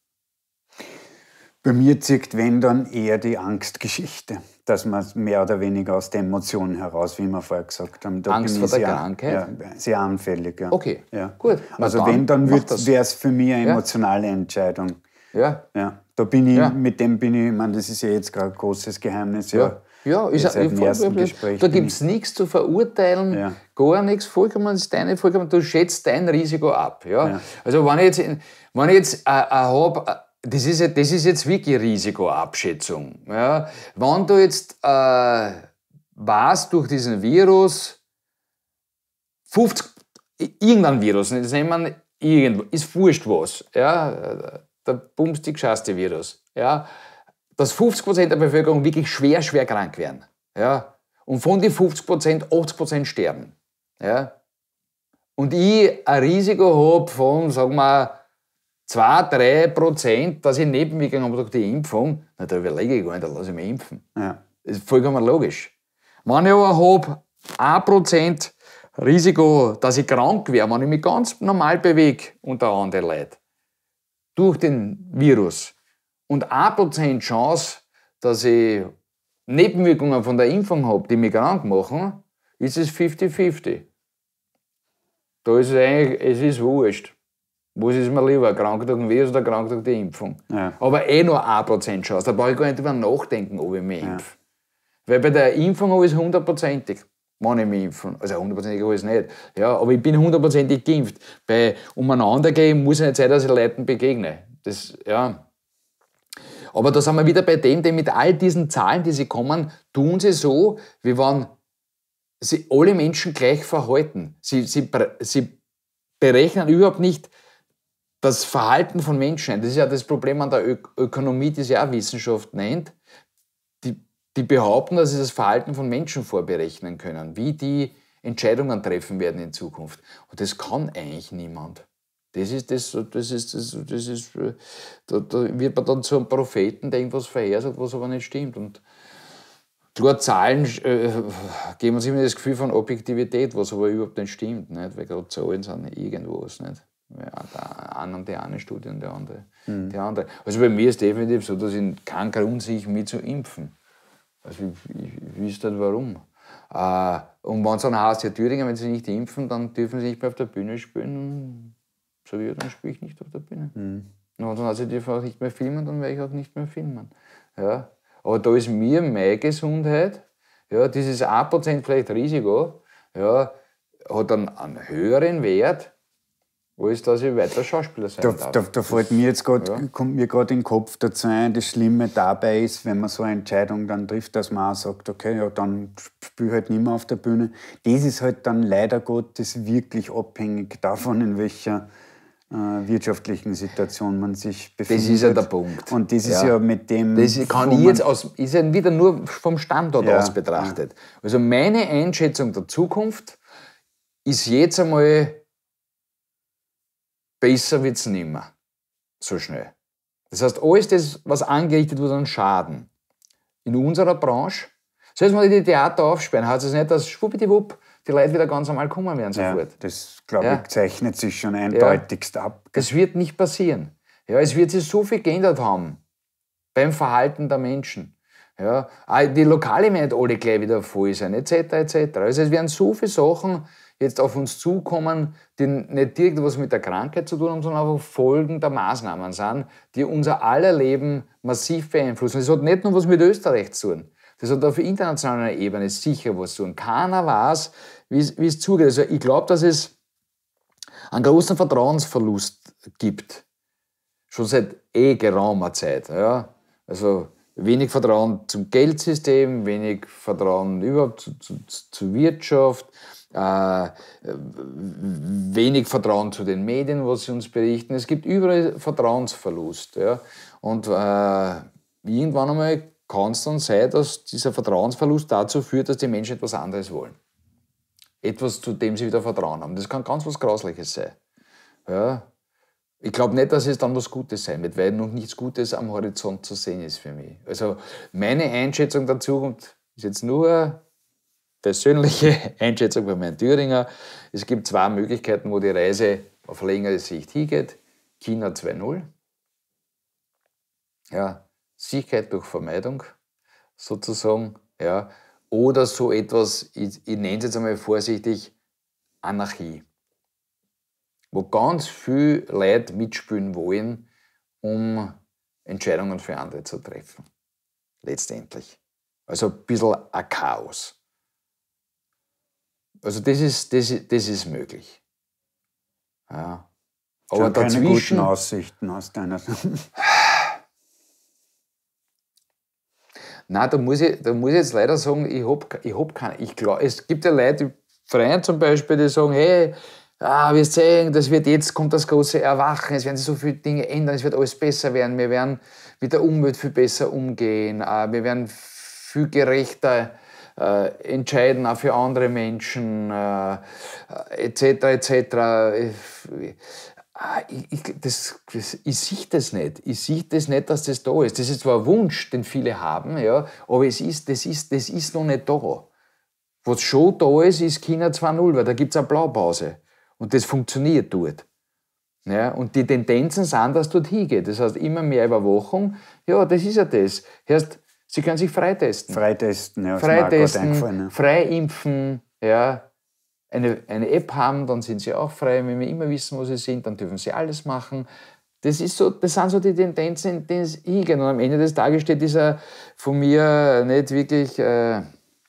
Bei mir zirkt, wenn dann, eher die Angstgeschichte, dass man mehr oder weniger aus der Emotion heraus, wie wir vorher gesagt haben. Da Angst vor der sehr, Krankheit? Ja, sehr anfällig, ja. Okay, ja. gut. Na also wenn, dann wäre es für mich eine emotionale Entscheidung. Ja. ja. Da bin ich, mit dem bin ich, ich meine, das ist ja jetzt gerade ein großes Geheimnis, ja. Ja, ist seit dem Gespräch da gibt es nichts zu verurteilen, ja. gar nichts, vollkommen ist deine, vollkommen, du schätzt dein Risiko ab. Ja? ja. Also wenn ich jetzt, wenn ich jetzt äh, äh, habe, äh, das ist, das ist jetzt wirklich Risikoabschätzung. Ja? Wenn du jetzt äh, weißt, durch diesen Virus, 50, irgendein Virus, das nehmen wir irgendwo, ist wurscht was, ja? der bumstig schasste Virus, ja? dass 50 Prozent der Bevölkerung wirklich schwer, schwer krank werden. Ja? Und von den 50 Prozent 80 Prozent sterben. Ja? Und ich ein Risiko habe von, sagen wir, 2, 3 Prozent, dass ich Nebenwirkungen habe durch die Impfung, na, da überlege ich gar nicht, da lasse ich mich impfen. Ja. Das ist vollkommen logisch. Wenn ich aber habe, 1 Prozent Risiko, dass ich krank werde, wenn ich mich ganz normal bewege unter anderen Leuten, durch den Virus, und 1% Chance, dass ich Nebenwirkungen von der Impfung habe, die mich krank machen, ist es 50-50. Da ist es eigentlich, es ist wurscht. Was ist mir lieber, krank durch den Virus oder krank durch die Impfung? Ja. Aber eh nur 1% Chance, da brauche ich gar nicht drüber nachdenken, ob ich mich ja. impfe. Weil bei der Impfung habe ich es hundertprozentig wenn ich mich impfen. Also hundertprozentig habe ich es nicht. Ja, aber ich bin hundertprozentig geimpft. Bei umeinander gehen muss es nicht sein, dass ich Leuten begegne. Das, ja. Aber da sind wir wieder bei dem, denn mit all diesen Zahlen, die sie kommen, tun sie so, wie wenn sie alle Menschen gleich verhalten. Sie, sie, sie berechnen überhaupt nicht das Verhalten von Menschen. Das ist ja das Problem an der Ö Ökonomie, die sie auch Wissenschaft nennt. Die, die behaupten, dass sie das Verhalten von Menschen vorberechnen können, wie die Entscheidungen treffen werden in Zukunft. Und das kann eigentlich niemand. Das ist das, das ist das, das ist, äh, da, da wird man dann zu einem Propheten, der irgendwas vorhersagt, was aber nicht stimmt. Und klar, Zahlen äh, geben uns immer das Gefühl von Objektivität, was aber überhaupt nicht stimmt, nicht? weil gerade Zahlen sind irgendwas. Nicht? Ja, der eine, der eine Studie und der andere, mhm. der andere. Also bei mir ist definitiv so, dass ich keinen Grund sehe, mich zu impfen. Also ich, ich, ich wüsste nicht warum. Äh, und wenn es dann heißt, ja Thüringer, wenn sie nicht impfen, dann dürfen sie nicht mehr auf der Bühne spielen sage ich, dann spiele ich nicht auf der Bühne. Mhm. Und dann hat sie die Frau nicht mehr filmen, dann werde ich auch nicht mehr filmen. Ja. Aber da ist mir meine Gesundheit, ja, dieses 1% vielleicht Risiko, ja, hat einen, einen höheren Wert, wo ist, dass ich weiter Schauspieler sein da, darf. Da, da fällt mir jetzt grad, ja. kommt mir gerade in den Kopf dazu ein, das Schlimme dabei ist, wenn man so eine Entscheidung dann trifft, dass man auch sagt, okay, ja, dann spiele ich halt nicht mehr auf der Bühne. Das ist halt dann leider Gottes wirklich abhängig davon, in welcher äh, wirtschaftlichen Situation man sich befindet. Das ist ja der Punkt. Und das ist ja, ja mit dem... Das kann ich jetzt aus, ist ja wieder nur vom Standort ja. aus betrachtet. Also meine Einschätzung der Zukunft ist jetzt einmal besser wird es nicht mehr so schnell. Das heißt, alles das, was angerichtet wurde an Schaden in unserer Branche, selbst wenn die Theater aufsperren, heißt es das nicht, dass schwuppdiwupp die Leute wieder ganz normal kommen werden sofort. Ja, das, glaube ich, zeichnet sich schon eindeutigst ja. ab. Das wird nicht passieren. Ja, es wird sich so viel geändert haben beim Verhalten der Menschen. Ja, die Lokale werden nicht alle gleich wieder voll sein, etc. etc. Also es werden so viele Sachen jetzt auf uns zukommen, die nicht direkt was mit der Krankheit zu tun haben, sondern einfach Folgen der Maßnahmen sind, die unser aller Leben massiv beeinflussen. Es hat nicht nur was mit Österreich zu tun. Das hat auf internationaler Ebene sicher was zu tun. Keiner weiß, wie es zugeht. Also ich glaube, dass es einen großen Vertrauensverlust gibt. Schon seit eh geraumer Zeit. Ja? Also wenig Vertrauen zum Geldsystem, wenig Vertrauen überhaupt zur zu, zu Wirtschaft, äh, wenig Vertrauen zu den Medien, was sie uns berichten. Es gibt überall Vertrauensverlust. Ja? Und äh, irgendwann einmal kann es dann sein, dass dieser Vertrauensverlust dazu führt, dass die Menschen etwas anderes wollen. Etwas, zu dem sie wieder Vertrauen haben. Das kann ganz was Grausliches sein. Ja. Ich glaube nicht, dass es dann was Gutes sein wird, weil noch nichts Gutes am Horizont zu sehen ist für mich. Also meine Einschätzung dazu und ist jetzt nur persönliche <laughs> Einschätzung bei meinen Thüringer. Es gibt zwei Möglichkeiten, wo die Reise auf längere Sicht hingeht. China 2.0. Ja, Sicherheit durch Vermeidung sozusagen, ja, oder so etwas, ich, ich nenne es jetzt einmal vorsichtig, Anarchie, wo ganz viel Leute mitspielen wollen, um Entscheidungen für andere zu treffen, letztendlich. Also ein bisschen ein Chaos. Also das ist, das, das ist möglich. Ja. Aber Schon keine guten Aussichten aus deiner Sicht. Nein, da muss ich, da muss ich jetzt leider sagen, ich habe ich hab keine. Ich glaub, es gibt ja Leute, Freunde zum Beispiel, die sagen, hey, ah, wir sehen, das wird jetzt kommt das große Erwachen, es werden sich so viele Dinge ändern, es wird alles besser werden, wir werden mit der Umwelt viel besser umgehen, äh, wir werden viel gerechter äh, entscheiden, auch für andere Menschen, etc., äh, etc. Äh, et ah, ich, ich, das, das, ich sehe das nicht. Ich sehe das nicht, dass das da ist. Das ist zwar ein Wunsch, den viele haben, ja, aber es ist, das, ist, das ist noch nicht da. Was schon da ist, ist China 2.0, weil da gibt es eine Blaupause. Und das funktioniert dort. Ja, und die Tendenzen sind, dass es dort hingeht. Das heißt, immer mehr Überwachung. Ja, das ist ja das. Heißt, sie können sich freitesten. Freitesten, ja. Freitesten, ne? freiimpfen, ja, eine, eine App haben, dann sind sie auch frei. Wenn wir immer wissen, wo sie sind, dann dürfen sie alles machen. Das, ist so, das sind so die Tendenzen, in denen es hingeht. Und am Ende des Tages steht dieser von mir nicht wirklich äh,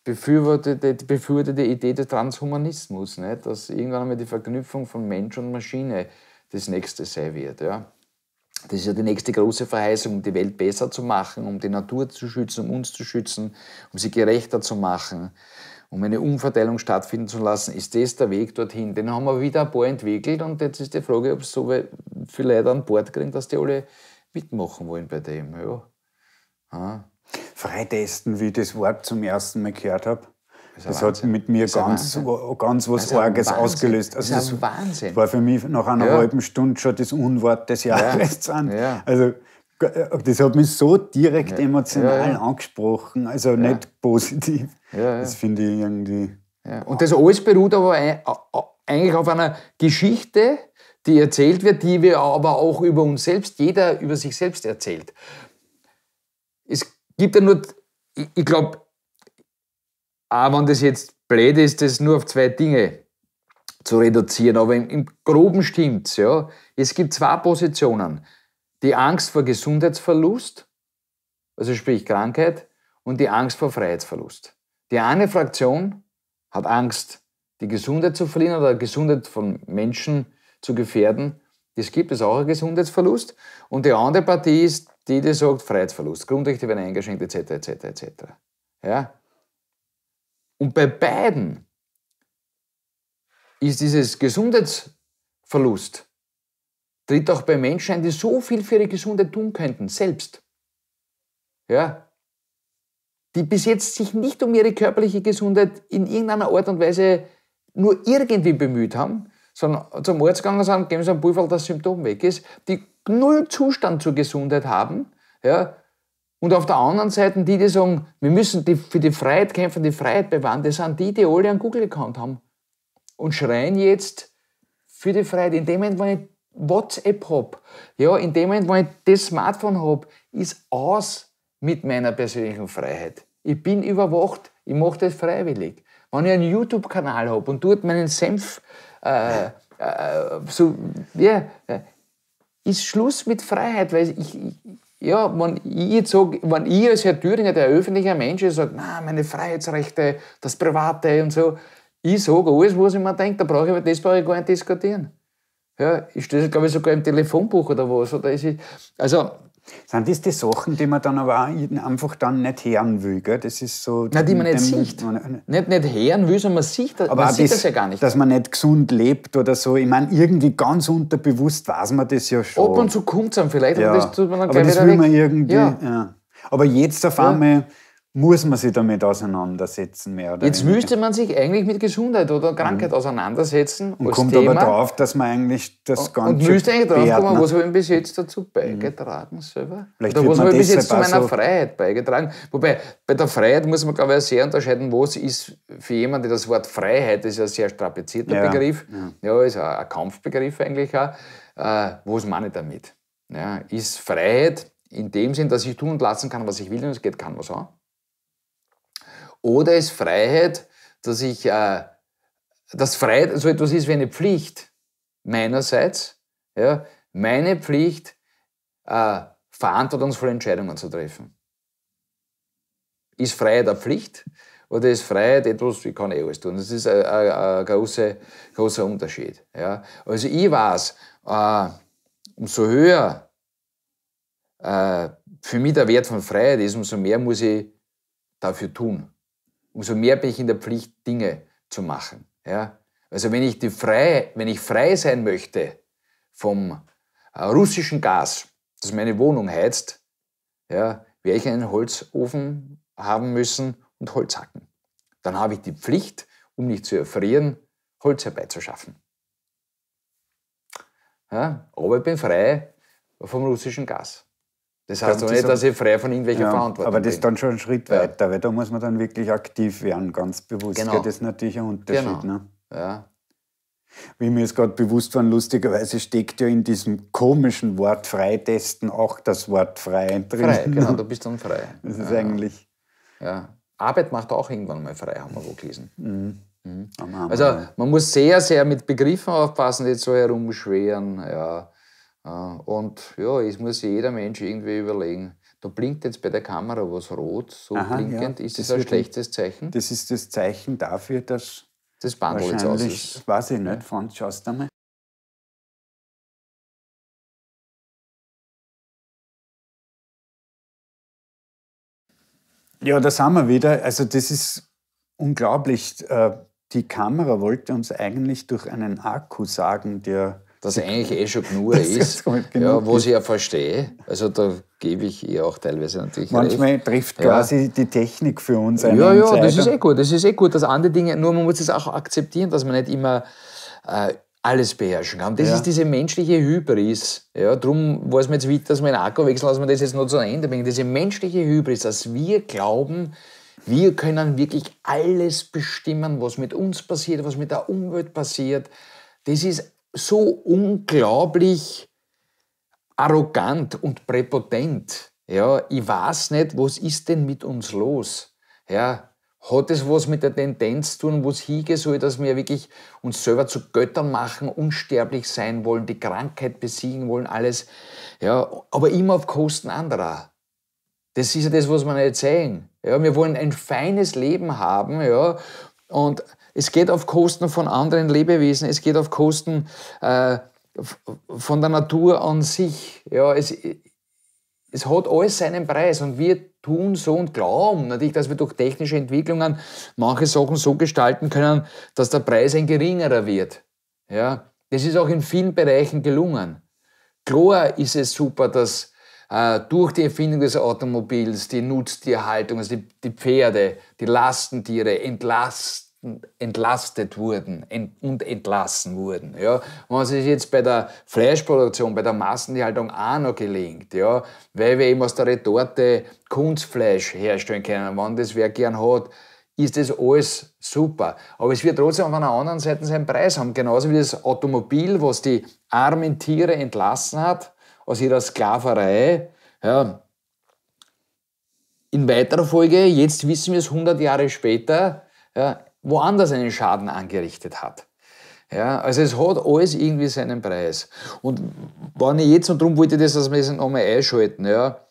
befürwortete, befürwortete Idee des Transhumanismus, nicht? dass irgendwann einmal die Verknüpfung von Mensch und Maschine das Nächste sein wird. Ja? Das ist ja die nächste große Verheißung, um die Welt besser zu machen, um die Natur zu schützen, um uns zu schützen, um sie gerechter zu machen, um eine Umverteilung stattfinden zu lassen, ist das der Weg dorthin. Den haben wir wieder ein paar entwickelt und jetzt ist die Frage, ob es so viele Leute an Bord kriegen, dass die alle mitmachen wollen bei dem. Ja. Ah. Freitesten, wie ich das Wort zum ersten Mal gehört habe. Das, hat mit mir ganz, ganz was Arges ausgelöst. Also das, das Wahnsinn. war für mich nach einer ja. halben Stunde schon das Unwort des Jahres ja. an. Ja. Also äh, das hat mich so direkt ja. emotional ja, angesprochen, also nicht positiv. Das finde ich irgendwie. Und das alles beruht aber eigentlich auf einer Geschichte, die erzählt wird, die wir aber auch über uns selbst, jeder über sich selbst erzählt. Es gibt ja nur, ich glaube, auch wenn das jetzt blöd ist, das nur auf zwei Dinge zu reduzieren, aber im, im Groben stimmt's. Ja. Es gibt zwei Positionen die Angst vor Gesundheitsverlust, also sprich Krankheit, und die Angst vor Freiheitsverlust. Die eine Fraktion hat Angst, die Gesundheit zu verlieren oder die Gesundheit von Menschen zu gefährden. Das gibt es auch einen Gesundheitsverlust. Und die andere Partie ist die, die sagt, Freiheitsverlust, Grundrechte werden eingeschränkt, etc., etc., etc. Ja? Und bei beiden ist dieses Gesundheitsverlust tritt auch bei Menschen ein, die so viel für ihre Gesundheit tun könnten, selbst. Ja. Die bis jetzt sich nicht um ihre körperliche Gesundheit in irgendeiner Art und Weise nur irgendwie bemüht haben, sondern zum Arzt gegangen sind, geben sie einen Pulver, das Symptom weg ist, die null Zustand zur Gesundheit haben, ja, und auf der anderen Seite die, die sagen, wir müssen die, für die Freiheit kämpfen, die Freiheit bewahren, das sind die, die alle einen Google-Account haben und schreien jetzt für die Freiheit. In dem Moment, wo ich WhatsApp habe, ja, in dem Moment, wo ich das Smartphone habe, ist aus mit meiner persönlichen Freiheit. Ich bin überwacht, ich mache das freiwillig. Wenn ich einen YouTube-Kanal habe und dort meinen Senf, äh, äh, so, ja, yeah, äh, ist Schluss mit Freiheit, weil ich, ja, wenn ich jetzt sage, wenn ich als Herr Thüringer, der öffentlicher Mensch ist, sage, na, meine Freiheitsrechte, das Private und so, ich sage alles, was ich mir denke, da brauche ich über das brauche ich gar nicht diskutieren. Ja, ist das, glaube ich, sogar im Telefonbuch oder was? Oder ist ich, also, sind das die Sachen, die man dann aber auch einfach dann nicht hören will? Gell? Das ist so. Nein, die man nicht sieht. Man, nicht, nicht hören will, sondern man sieht, aber man sieht das, das, ja gar nicht. Dass man nicht gesund lebt oder so. Ich meine, irgendwie ganz unterbewusst weiß man das ja schon. Ab und zu kommt es einem vielleicht, ja. aber das tut man dann aber das will weg. man irgendwie. Ja. Ja. Aber jetzt auf einmal. Ja muss man sich damit auseinandersetzen, mehr oder Jetzt weniger. müsste man sich eigentlich mit Gesundheit oder Krankheit mhm. auseinandersetzen. Und kommt Thema. aber drauf, dass man eigentlich das Ganze. Und müsste eigentlich drauf kommen, was habe ich bis jetzt dazu mhm. beigetragen mhm. selber? Vielleicht oder was habe ich bis jetzt zu meiner so Freiheit beigetragen? Wobei, bei der Freiheit muss man, glaube ich, sehr unterscheiden, was ist für jemanden das Wort Freiheit, ist ja ein sehr strapazierter ja. Begriff. Ja. ja, ist ein Kampfbegriff eigentlich auch. Äh, was meine ich damit? Ja, ist Freiheit in dem Sinn, dass ich tun und lassen kann, was ich will und es geht keinem was an? Oder ist Freiheit, dass ich, äh, dass Freiheit so etwas ist wie eine Pflicht meinerseits, ja, meine Pflicht, äh, verantwortungsvolle Entscheidungen zu treffen. Ist Freiheit eine Pflicht oder ist Freiheit etwas, wie kann ich eh alles tun? Das ist äh, äh, ein, ein, ein großer, großer Unterschied. Ja. Also ich weiß, äh, umso höher äh, für mich der Wert von Freiheit ist, umso mehr muss ich dafür tun umso mehr bin ich in der Pflicht, Dinge zu machen. Ja? Also wenn ich, die frei, wenn ich frei sein möchte vom äh, russischen Gas, das meine Wohnung heizt, ja, werde ich einen Holzofen haben müssen und Holz hacken. Dann habe ich die Pflicht, um nicht zu erfrieren, Holz herbeizuschaffen. Ja, aber ich bin frei vom russischen Gas. Das heißt aber nicht, dass ich frei von irgendwelcher ja, Verantwortung bin. Aber das ist dann schon ein Schritt ja. weiter, weil da muss man dann wirklich aktiv werden, ganz bewusst. Genau. Ja, das ist natürlich ein Unterschied. Genau. Ne? Ja. Wie mir jetzt gerade bewusst war, lustigerweise steckt ja in diesem komischen Wort Freitesten auch das Wort frei drin. Frei, genau, <laughs> du bist dann frei. Das ist eigentlich. Ja. Arbeit macht auch irgendwann mal frei, haben wir wo gelesen. Mhm. Mhm. Also man muss sehr, sehr mit Begriffen aufpassen, die so herumschweren. Ja. Äh, und ja, es muss sich jeder Mensch irgendwie überlegen. Da blinkt jetzt bei der Kamera was rot, so Aha, blinkend. Ja. Ist das, das ein schlechtes Zeichen? Das ist das Zeichen dafür, dass das Band jetzt aus ist. Weiß ich nicht, ja. Franz, schaust du mal. Ja, da sind wir wieder. Also das ist unglaublich. Äh, die Kamera wollte uns eigentlich durch einen Akku sagen, der das eigentlich eh schon genug <laughs> ist, genug ja, was ich ja verstehe. Also da gebe ich ihr auch teilweise natürlich Manchmal recht. trifft quasi die Technik für uns eine Ja, ja, Entscheidung. das ist eh gut. Das ist eh gut, dass andere Dinge, nur man muss es auch akzeptieren, dass man nicht immer äh, alles beherrschen kann. Das ja. ist diese menschliche Hybris. Ja, darum weiß man jetzt wichtig, dass wir den Akku wechseln, dass wir das jetzt noch zu Ende bringen. Diese menschliche Hybris, dass wir glauben, wir können wirklich alles bestimmen, was mit uns passiert, was mit der Umwelt passiert. Das ist so unglaublich arrogant und präpotent. Ja, ich weiß nicht, was ist denn mit uns los? Ja, hat es was mit der Tendenz zu tun, wo es hiege soll, dass wir wirklich uns selber zu Göttern machen, unsterblich sein wollen, die Krankheit besiegen wollen, alles. Ja, aber immer auf Kosten anderer. Das ist ja das, was wir nicht sehen. Ja, wir wollen ein feines Leben haben, ja, und es geht auf Kosten von anderen Lebewesen, es geht auf Kosten äh, von der Natur an sich. Ja, es, es hat alles seinen Preis und wir tun so und glauben natürlich, dass wir durch technische Entwicklungen manche Sachen so gestalten können, dass der Preis ein geringerer wird. Ja, das ist auch in vielen Bereichen gelungen. Klar ist es super, dass äh, durch die Erfindung des Automobils, die Nutztierhaltung, also die, die Pferde, die Lastentiere entlastet entlastet wurden und entlassen wurden. Ja. Was ist jetzt bei der Fleischproduktion, bei der Massentierhaltung auch noch gelingt, ja, weil wir eben aus der Retorte Kunstfleisch herstellen können, wenn das wer gern hat, ist das alles super. Aber es wird trotzdem auf einer anderen Seite seinen Preis haben, genauso wie das Automobil, was die armen Tiere entlassen hat aus ihrer Sklaverei. Ja. In weiterer Folge, jetzt wissen wir es 100 Jahre später, ja, woanders einen Schaden angerichtet hat. Ja, also es hat alles irgendwie seinen Preis. Und wenn ich jetzt, und darum wollte ich das, dass wir das nochmal einschalten, ja,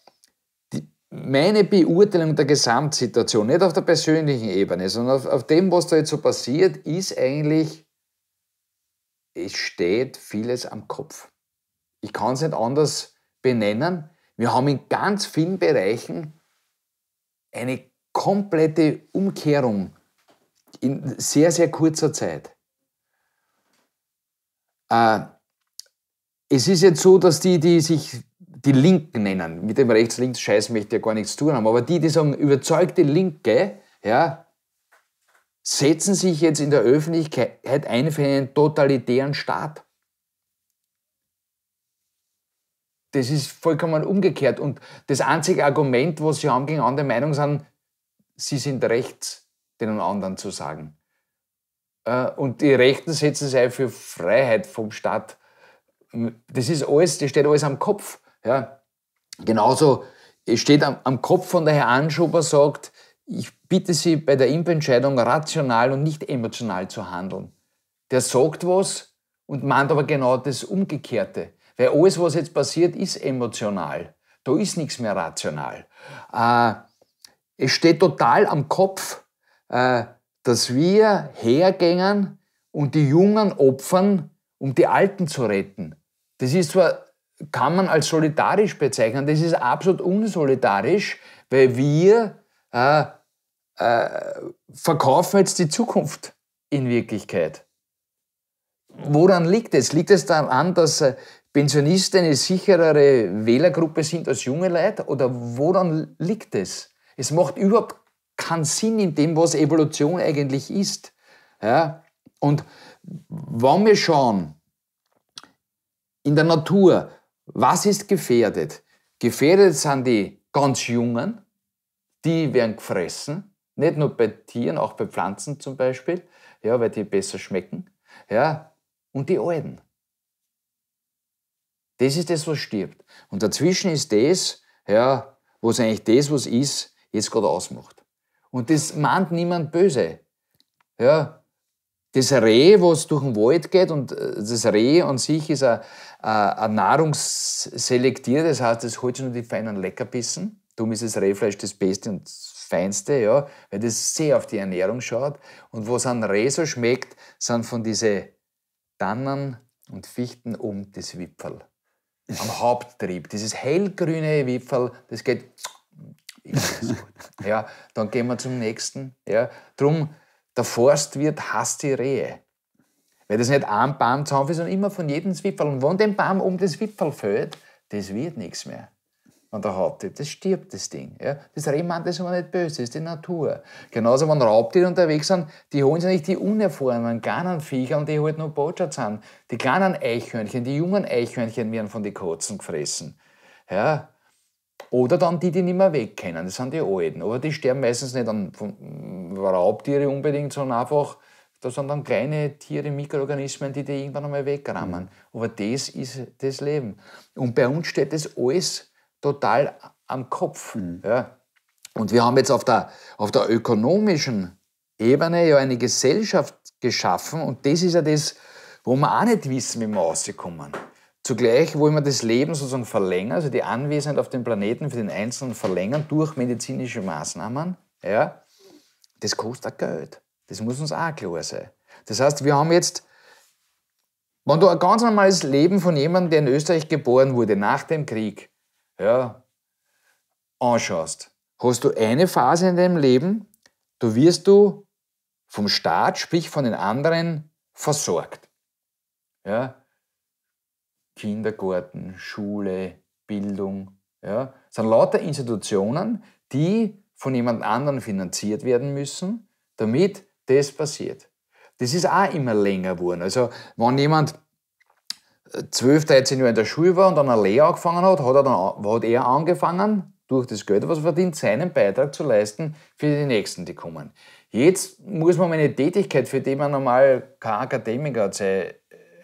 die, meine Beurteilung der Gesamtsituation, nicht auf der persönlichen Ebene, sondern auf, auf dem, was da jetzt so passiert, ist eigentlich, es steht vieles am Kopf. Ich kann es nicht anders benennen. Wir haben in ganz vielen Bereichen eine komplette Umkehrung in sehr, sehr kurzer Zeit. Äh, es ist jetzt so, dass die, die sich die Linken nennen, mit dem Rechts-Links-Scheiß möchte ich ja gar nichts zu tun haben, aber die, die sagen, überzeugte Linke, ja, setzen sich jetzt in der Öffentlichkeit ein für einen totalitären Staat. Das ist vollkommen umgekehrt. Und das einzige Argument, was sie haben gegen andere Meinungen, sind, sie sind rechts den anderen zu sagen. Äh, und die Rechten setzen sich für Freiheit vom Staat. Das ist alles, das steht alles am Kopf. Ja. Genauso steht am, am Kopf von der Herr Anschober sagt, ich bitte Sie bei der Impfentscheidung rational und nicht emotional zu handeln. Der sagt was und meint aber genau das Umgekehrte. Weil alles, was jetzt passiert, ist emotional. Da ist nichts mehr rational. Äh, es steht total am Kopf äh, dass wir hergängen und die Jungen opfern, um die Alten zu retten. Das ist zwar, kann man als solidarisch bezeichnen, das ist absolut unsolidarisch, weil wir äh, äh, verkaufen jetzt die Zukunft in Wirklichkeit. Woran liegt es? Liegt es daran, dass äh, Pensionisten eine sicherere Wählergruppe sind als junge Leute? Oder woran liegt es? Es macht überhaupt keinen Sinn in dem, was Evolution eigentlich ist. Ja? Und wenn wir schauen, in der Natur, was ist gefährdet? Gefährdet sind die ganz Jungen, die werden gefressen, nicht nur bei Tieren, auch bei Pflanzen zum Beispiel, ja, weil die besser schmecken. Ja? Und die Alten. Das ist das, was stirbt. Und dazwischen ist das, ja, was eigentlich das, was ist, jetzt gerade ausmacht. Und das meint niemand böse. Ja, das Reh, was durch den Wald geht, und äh, das Reh an sich ist ein, ein Nahrungsselektier, das heißt, es holt sich nur die feinen Leckerbissen. Darum ist das Rehfleisch das Beste und das Feinste, ja, weil das sehr auf die Ernährung schaut. Und was an Reh so schmeckt, sind von diesen Tannen und Fichten um das Wipfel. Am Haupttrieb. Dieses hellgrüne Wipfel, das geht ja, dann gehen wir zum nächsten. Ja. Drum, der Forstwirt hasst die Rehe. Weil das nicht ein Baum zusammenfällt, sondern immer von jedem Zwipfel. Und wenn dem Baum um das Wipfel fällt, das wird nichts mehr. Wenn der Haupttier, das stirbt das Ding. Ja? Das Rehmann, das ist aber nicht böse, das ist die Natur. Genauso, wenn Raubtiere unterwegs sind, die holen sich nicht die unerfahrenen kleinen Viecher, die halt nur Botschaft sind. Die kleinen Eichhörnchen, die jungen Eichhörnchen werden von den Katzen gefressen. Ja? Oder dann die, die nicht mehr weg können, das sind die Alten. Aber die sterben meistens nicht an Raubtiere unbedingt, sondern einfach, da sind dann kleine Tiere, Mikroorganismen, die die irgendwann einmal wegrammen. Mhm. Aber das ist das Leben. Und bei uns steht das alles total am Kopf. Mhm. Ja. Und wir haben jetzt auf der, auf der ökonomischen Ebene ja eine Gesellschaft geschaffen und das ist ja das, wo wir auch nicht wissen, wie wir rauskommen. Zugleich wollen wir das Leben sozusagen verlängern, also die Anwesenheit auf dem Planeten für den Einzelnen verlängern durch medizinische Maßnahmen. Ja, das kostet auch Geld. Das muss uns auch klar sein. Das heißt, wir haben jetzt, wenn du ein ganz normales Leben von jemandem, der in Österreich geboren wurde, nach dem Krieg, ja, anschaust, hast du eine Phase in deinem Leben, du wirst du vom Staat, sprich von den anderen, versorgt. Ja, Kindergarten, Schule, Bildung. Ja? Das sind lauter Institutionen, die von jemand anderem finanziert werden müssen, damit das passiert. Das ist auch immer länger geworden. Also, wenn jemand 12, äh, 13 Jahre in der Schule war und dann eine Lehre angefangen hat, hat er, dann, hat er angefangen, durch das Geld, was er verdient, seinen Beitrag zu leisten für die Nächsten, die kommen. Jetzt muss man eine Tätigkeit, für die man normal kein Akademiker sein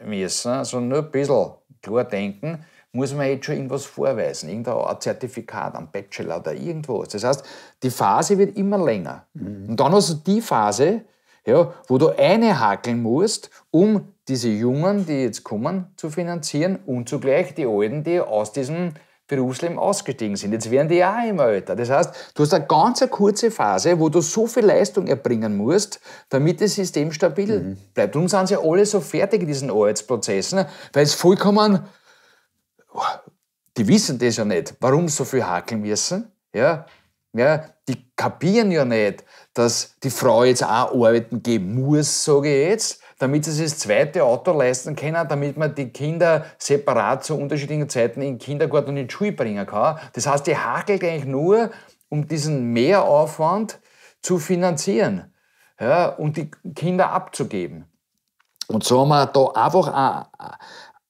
äh, müssen, sondern also nur ein bisschen klar denken, muss man jetzt schon irgendwas vorweisen, irgendein Zertifikat, ein Bachelor oder irgendwas. Das heißt, die Phase wird immer länger. Mhm. Und dann hast du die Phase, ja, wo du eine hakeln musst, um diese Jungen, die jetzt kommen, zu finanzieren und zugleich die Alten, die aus diesem Berufsleben ausgestiegen sind. Jetzt werden die auch immer älter. Das heißt, du hast eine ganz kurze Phase, wo du so viel Leistung erbringen musst, damit das System stabil mhm. bleibt. Und sind sie ja alle so fertig in diesen Arbeitsprozessen, weil es vollkommen, oh, die wissen das ja nicht, warum so viel hakeln müssen. Ja, ja, die kapieren ja nicht, dass die Frau jetzt auch arbeiten gehen muss, sage ich jetzt, damit sie sich das zweite Auto leisten können, damit man die Kinder separat zu unterschiedlichen Zeiten in den Kindergarten und in die Schule bringen kann. Das heißt, die hakelt eigentlich nur, um diesen Mehraufwand zu finanzieren ja, und die Kinder abzugeben. Und so haben wir da einfach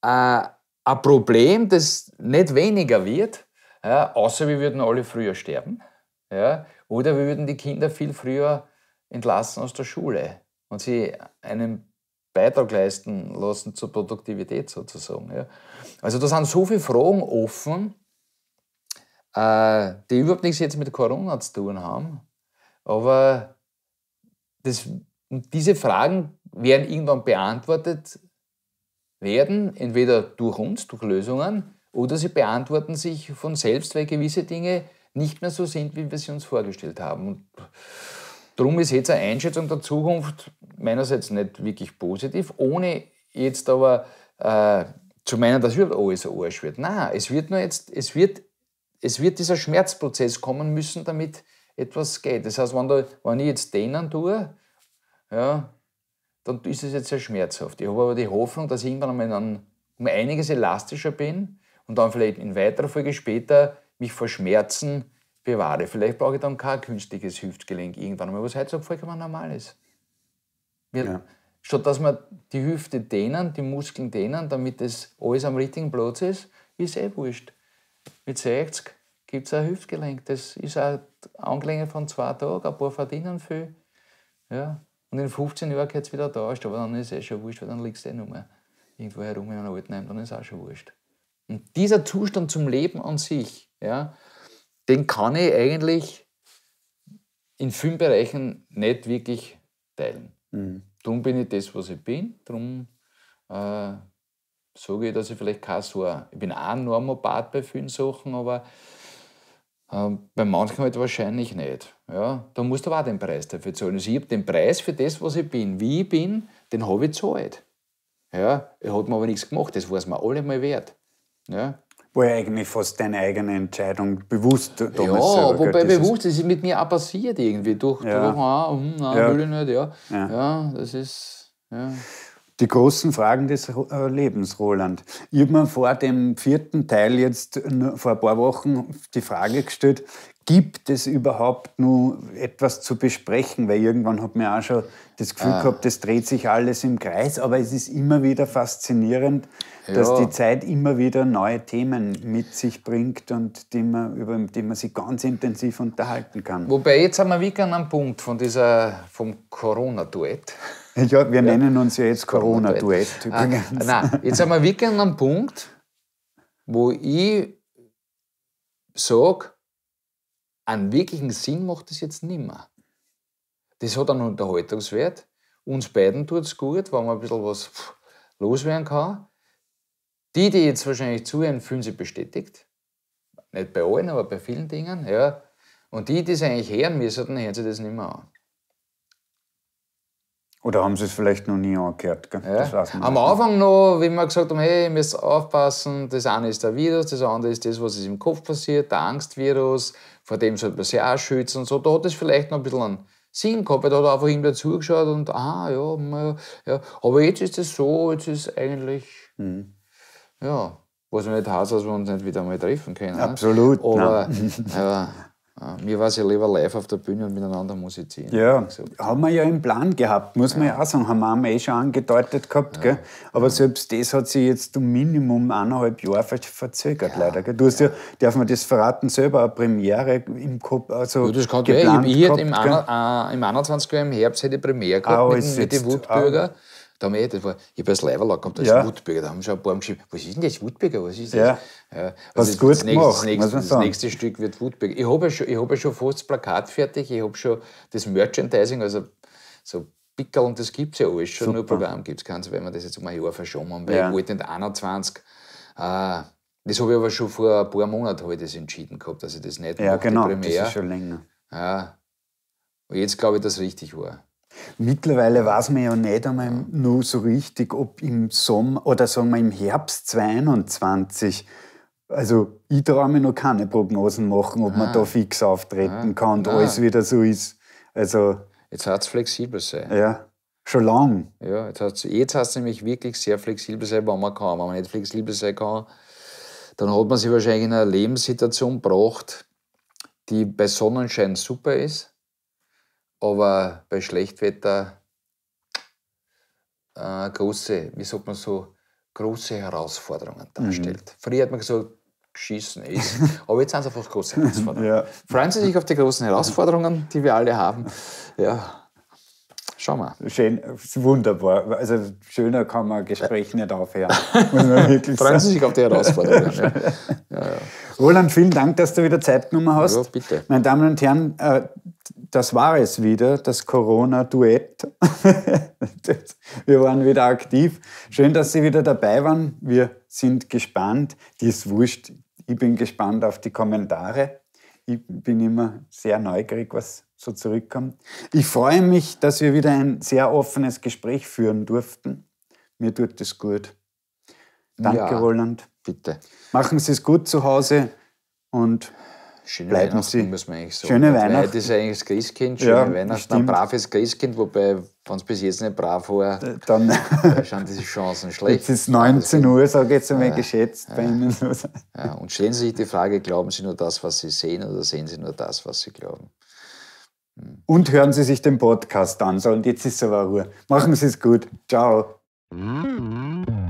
ein, ein Problem, das nicht weniger wird, ja, außer wir würden alle früher sterben. Ja, oder wir würden die Kinder viel früher entlassen aus der Schule und sie einem Beitrag leisten lassen zur Produktivität sozusagen. Ja. Also da sind so viele Fragen offen, äh, die überhaupt nichts jetzt mit Corona zu tun haben. Aber das, diese Fragen werden irgendwann beantwortet werden, entweder durch uns, durch Lösungen, oder sie beantworten sich von selbst, weil gewisse Dinge nicht mehr so sind, wie wir sie uns vorgestellt haben. Und Darum ist jetzt eine Einschätzung der Zukunft meinerseits nicht wirklich positiv, ohne jetzt aber äh, zu meinen, dass wird alles ein Arsch wird. Nein, es wird nur jetzt, es wird, es wird dieser Schmerzprozess kommen müssen, damit etwas geht. Das heißt, wenn, da, wenn ich jetzt denen tue, ja, dann ist es jetzt sehr schmerzhaft. Ich habe aber die Hoffnung, dass ich irgendwann einmal dann um einiges elastischer bin und dann vielleicht in weiterer Folge später mich vor Schmerzen bewahre. Vielleicht brauche ich dann kein künstliches Hüftgelenk irgendwann mal, was heutzutage vollkommen normal ist. Wir, ja. Statt dass man die Hüfte dehnen, die Muskeln dehnen, damit das alles am richtigen Platz ist, ist eh wurscht. Mit 60 gibt es ein Hüftgelenk. Das ist eine Angelänge von zwei Tagen, ein paar verdienen viel. Ja. Und in 15 Jahren geht es wieder tauscht, aber dann ist es eh schon wurscht, weil dann liegst du eh nur mehr irgendwo herum in einem Altenheim, dann ist es auch schon wurscht. Und dieser Zustand zum Leben an sich, ja, den kann ich eigentlich in vielen Bereichen nicht wirklich teilen. Mhm. Darum bin ich das, was ich bin. Darum äh, sage ich, dass ich vielleicht kein so ich bin auch ein Normopath bei vielen Sachen, aber äh, bei manchen halt wahrscheinlich nicht. Ja, da musst du auch den Preis dafür zahlen. Also ich habe den Preis für das, was ich bin, wie ich bin, den habe ich gezahlt. Ja, hat mir aber nichts gemacht, das war es mir alle mal wert. Ja, war ja eigentlich fast deine eigene Entscheidung, bewusst damals. Ja, wobei bewusst, das ist mit mir auch passiert irgendwie. Durch, ja. durch ah, hm, nein, ja. will ich nicht, ja. ja. ja das ist. Ja. Die großen Fragen des äh, Lebens, Roland. Ich habe mir vor dem vierten Teil jetzt vor ein paar Wochen die Frage gestellt, gibt es überhaupt nur etwas zu besprechen? Weil irgendwann hat man auch schon das Gefühl ah. gehabt, das dreht sich alles im Kreis, aber es ist immer wieder faszinierend, ja. dass die Zeit immer wieder neue Themen mit sich bringt und die man, über die man sich ganz intensiv unterhalten kann. Wobei jetzt haben wir wieder an einem Punkt von dieser, vom Corona-Duett. Ja, wir ja. nennen uns ja jetzt Corona-Duett Corona ah, übrigens. Ah, nein, jetzt haben wir wirklich an einem Punkt, wo ich sage, einen wirklichen Sinn macht es jetzt nimmer. Das hat einen Unterhaltungswert. Uns beiden tut es gut, wenn man ein bisschen was loswerden kann. Die, die jetzt wahrscheinlich zuhören, fühlen sich bestätigt. Nicht bei allen, aber bei vielen Dingen. Ja. Und die, die es eigentlich hören müssen, dann hören sie das nicht mehr an. Oder haben sie es vielleicht noch nie angehört? Gell? Ja. Am Anfang noch, wie wir gesagt haben, hey, ihr müsst aufpassen, das eine ist der Virus, das andere ist das, was ist im Kopf passiert, der Angstvirus, vor dem sollte man sich auch schützen und so. Da hat es vielleicht noch ein bisschen einen Sinn gehabt, weil da hat er einfach ihm zugeschaut und, ah, ja, ja, aber jetzt ist es so, jetzt ist eigentlich, mhm. ja, was wir nicht heißt, dass wir uns nicht wieder mal treffen können. Ne? Absolut. aber <laughs> Ah, mir war es ja lieber live auf der Bühne und miteinander musizieren. Ja, haben wir ja im Plan gehabt, muss man ja, ja auch sagen, haben wir auch schon angedeutet gehabt. Ja. Gell? Aber ja. selbst das hat sich jetzt um Minimum eineinhalb Jahre verzögert, leider. Gell? Du hast ja. darf man das verraten, selber eine Premiere im Kopf. Also ja, das kann geplant ich, ich gehabt, im, 21, äh, im 21. Jahr im Herbst hätte ich Premiere gehabt ah, mit, mit den Wutbürger. Ah, da haben wir das war, ich bin das Leiberlack gehabt, das ja. Wutbürger, da haben schon ein paar geschrieben, was ist denn jetzt Wutbürger, was ist das? Ja. Ja, also das, gut das, nächste, gemacht, nächste, das nächste Stück wird Wutbürger. Ich habe ja, schon, hab ja schon fast das Plakat fertig, ich habe schon das Merchandising, also so Pickel und das gibt es ja alles schon, Super. nur Programm gibt es keins, wenn wir das jetzt um ein Jahr verschoben haben, weil ja. ich wollte nicht 21 äh, das habe ich aber schon vor ein paar Monaten halt das entschieden gehabt, dass ich das nicht ja, mache, genau, die Ja, genau, das ist schon länger. Ja. Und jetzt glaube ich, dass es richtig war. Mittlerweile weiß man ja nicht einmal nur so richtig, ob im Sommer oder sagen wir im Herbst 22 also ich traue mir noch keine Prognosen machen, ob ah. man da fix auftreten ah. kann und ah. alles wieder so ist. Also, jetzt hat es flexibel sein. Ja, schon lang. Ja, jetzt hat es hat's nämlich wirklich sehr flexibel sein, wenn man kann. Wenn man nicht flexibel sein kann, dann hat man sich wahrscheinlich in eine Lebenssituation gebracht, die bei Sonnenschein super ist, aber bei Schlechtwetter äh, große, wie sagt man so, große Herausforderungen darstellt. Mhm. Früher hat man gesagt, schießen ist. <laughs> Aber jetzt sind es einfach große Herausforderungen. ja. Freuen Sie sich auf die großen Herausforderungen, die wir alle haben. Ja. Schau mal. Schön, wunderbar. Also schöner kann man Gespräche nicht aufhören. <laughs> Freuen Sie sich auf die Herausforderungen. ja. <laughs> ja Roland, vielen Dank, dass du wieder Zeit genommen hast. Ja, bitte. Meine Damen und Herren, äh, das war es wieder, das Corona-Duett. <laughs> Wir waren wieder aktiv. Schön, dass Sie wieder dabei waren. Wir sind gespannt. Die ist wurscht. Ich bin gespannt auf die Kommentare. Ich bin immer sehr neugierig, was so zurückkommt. Ich freue mich, dass wir wieder ein sehr offenes Gespräch führen durften. Mir tut es gut. Danke, ja, Roland. Bitte. Machen Sie es gut zu Hause und Schöne bleiben Weihnachten, Sie. Muss man eigentlich sagen. Schöne Weihnachten. Das ist eigentlich das Christkind, schöne ja, Weihnachten, stimmt. ein braves Christkind, wobei, wenn es bis jetzt nicht brav war, äh, dann schauen diese Chancen <laughs> schlecht. Jetzt ist 19 Uhr, sage ich jetzt einmal ja, geschätzt ja, bei Ihnen. Ja, und stellen Sie sich die Frage, glauben Sie nur das, was Sie sehen oder sehen Sie nur das, was Sie glauben? Hm. Und hören Sie sich den Podcast an. So, und jetzt ist aber Ruhe. Machen Sie es gut. Ciao. Mm-hmm.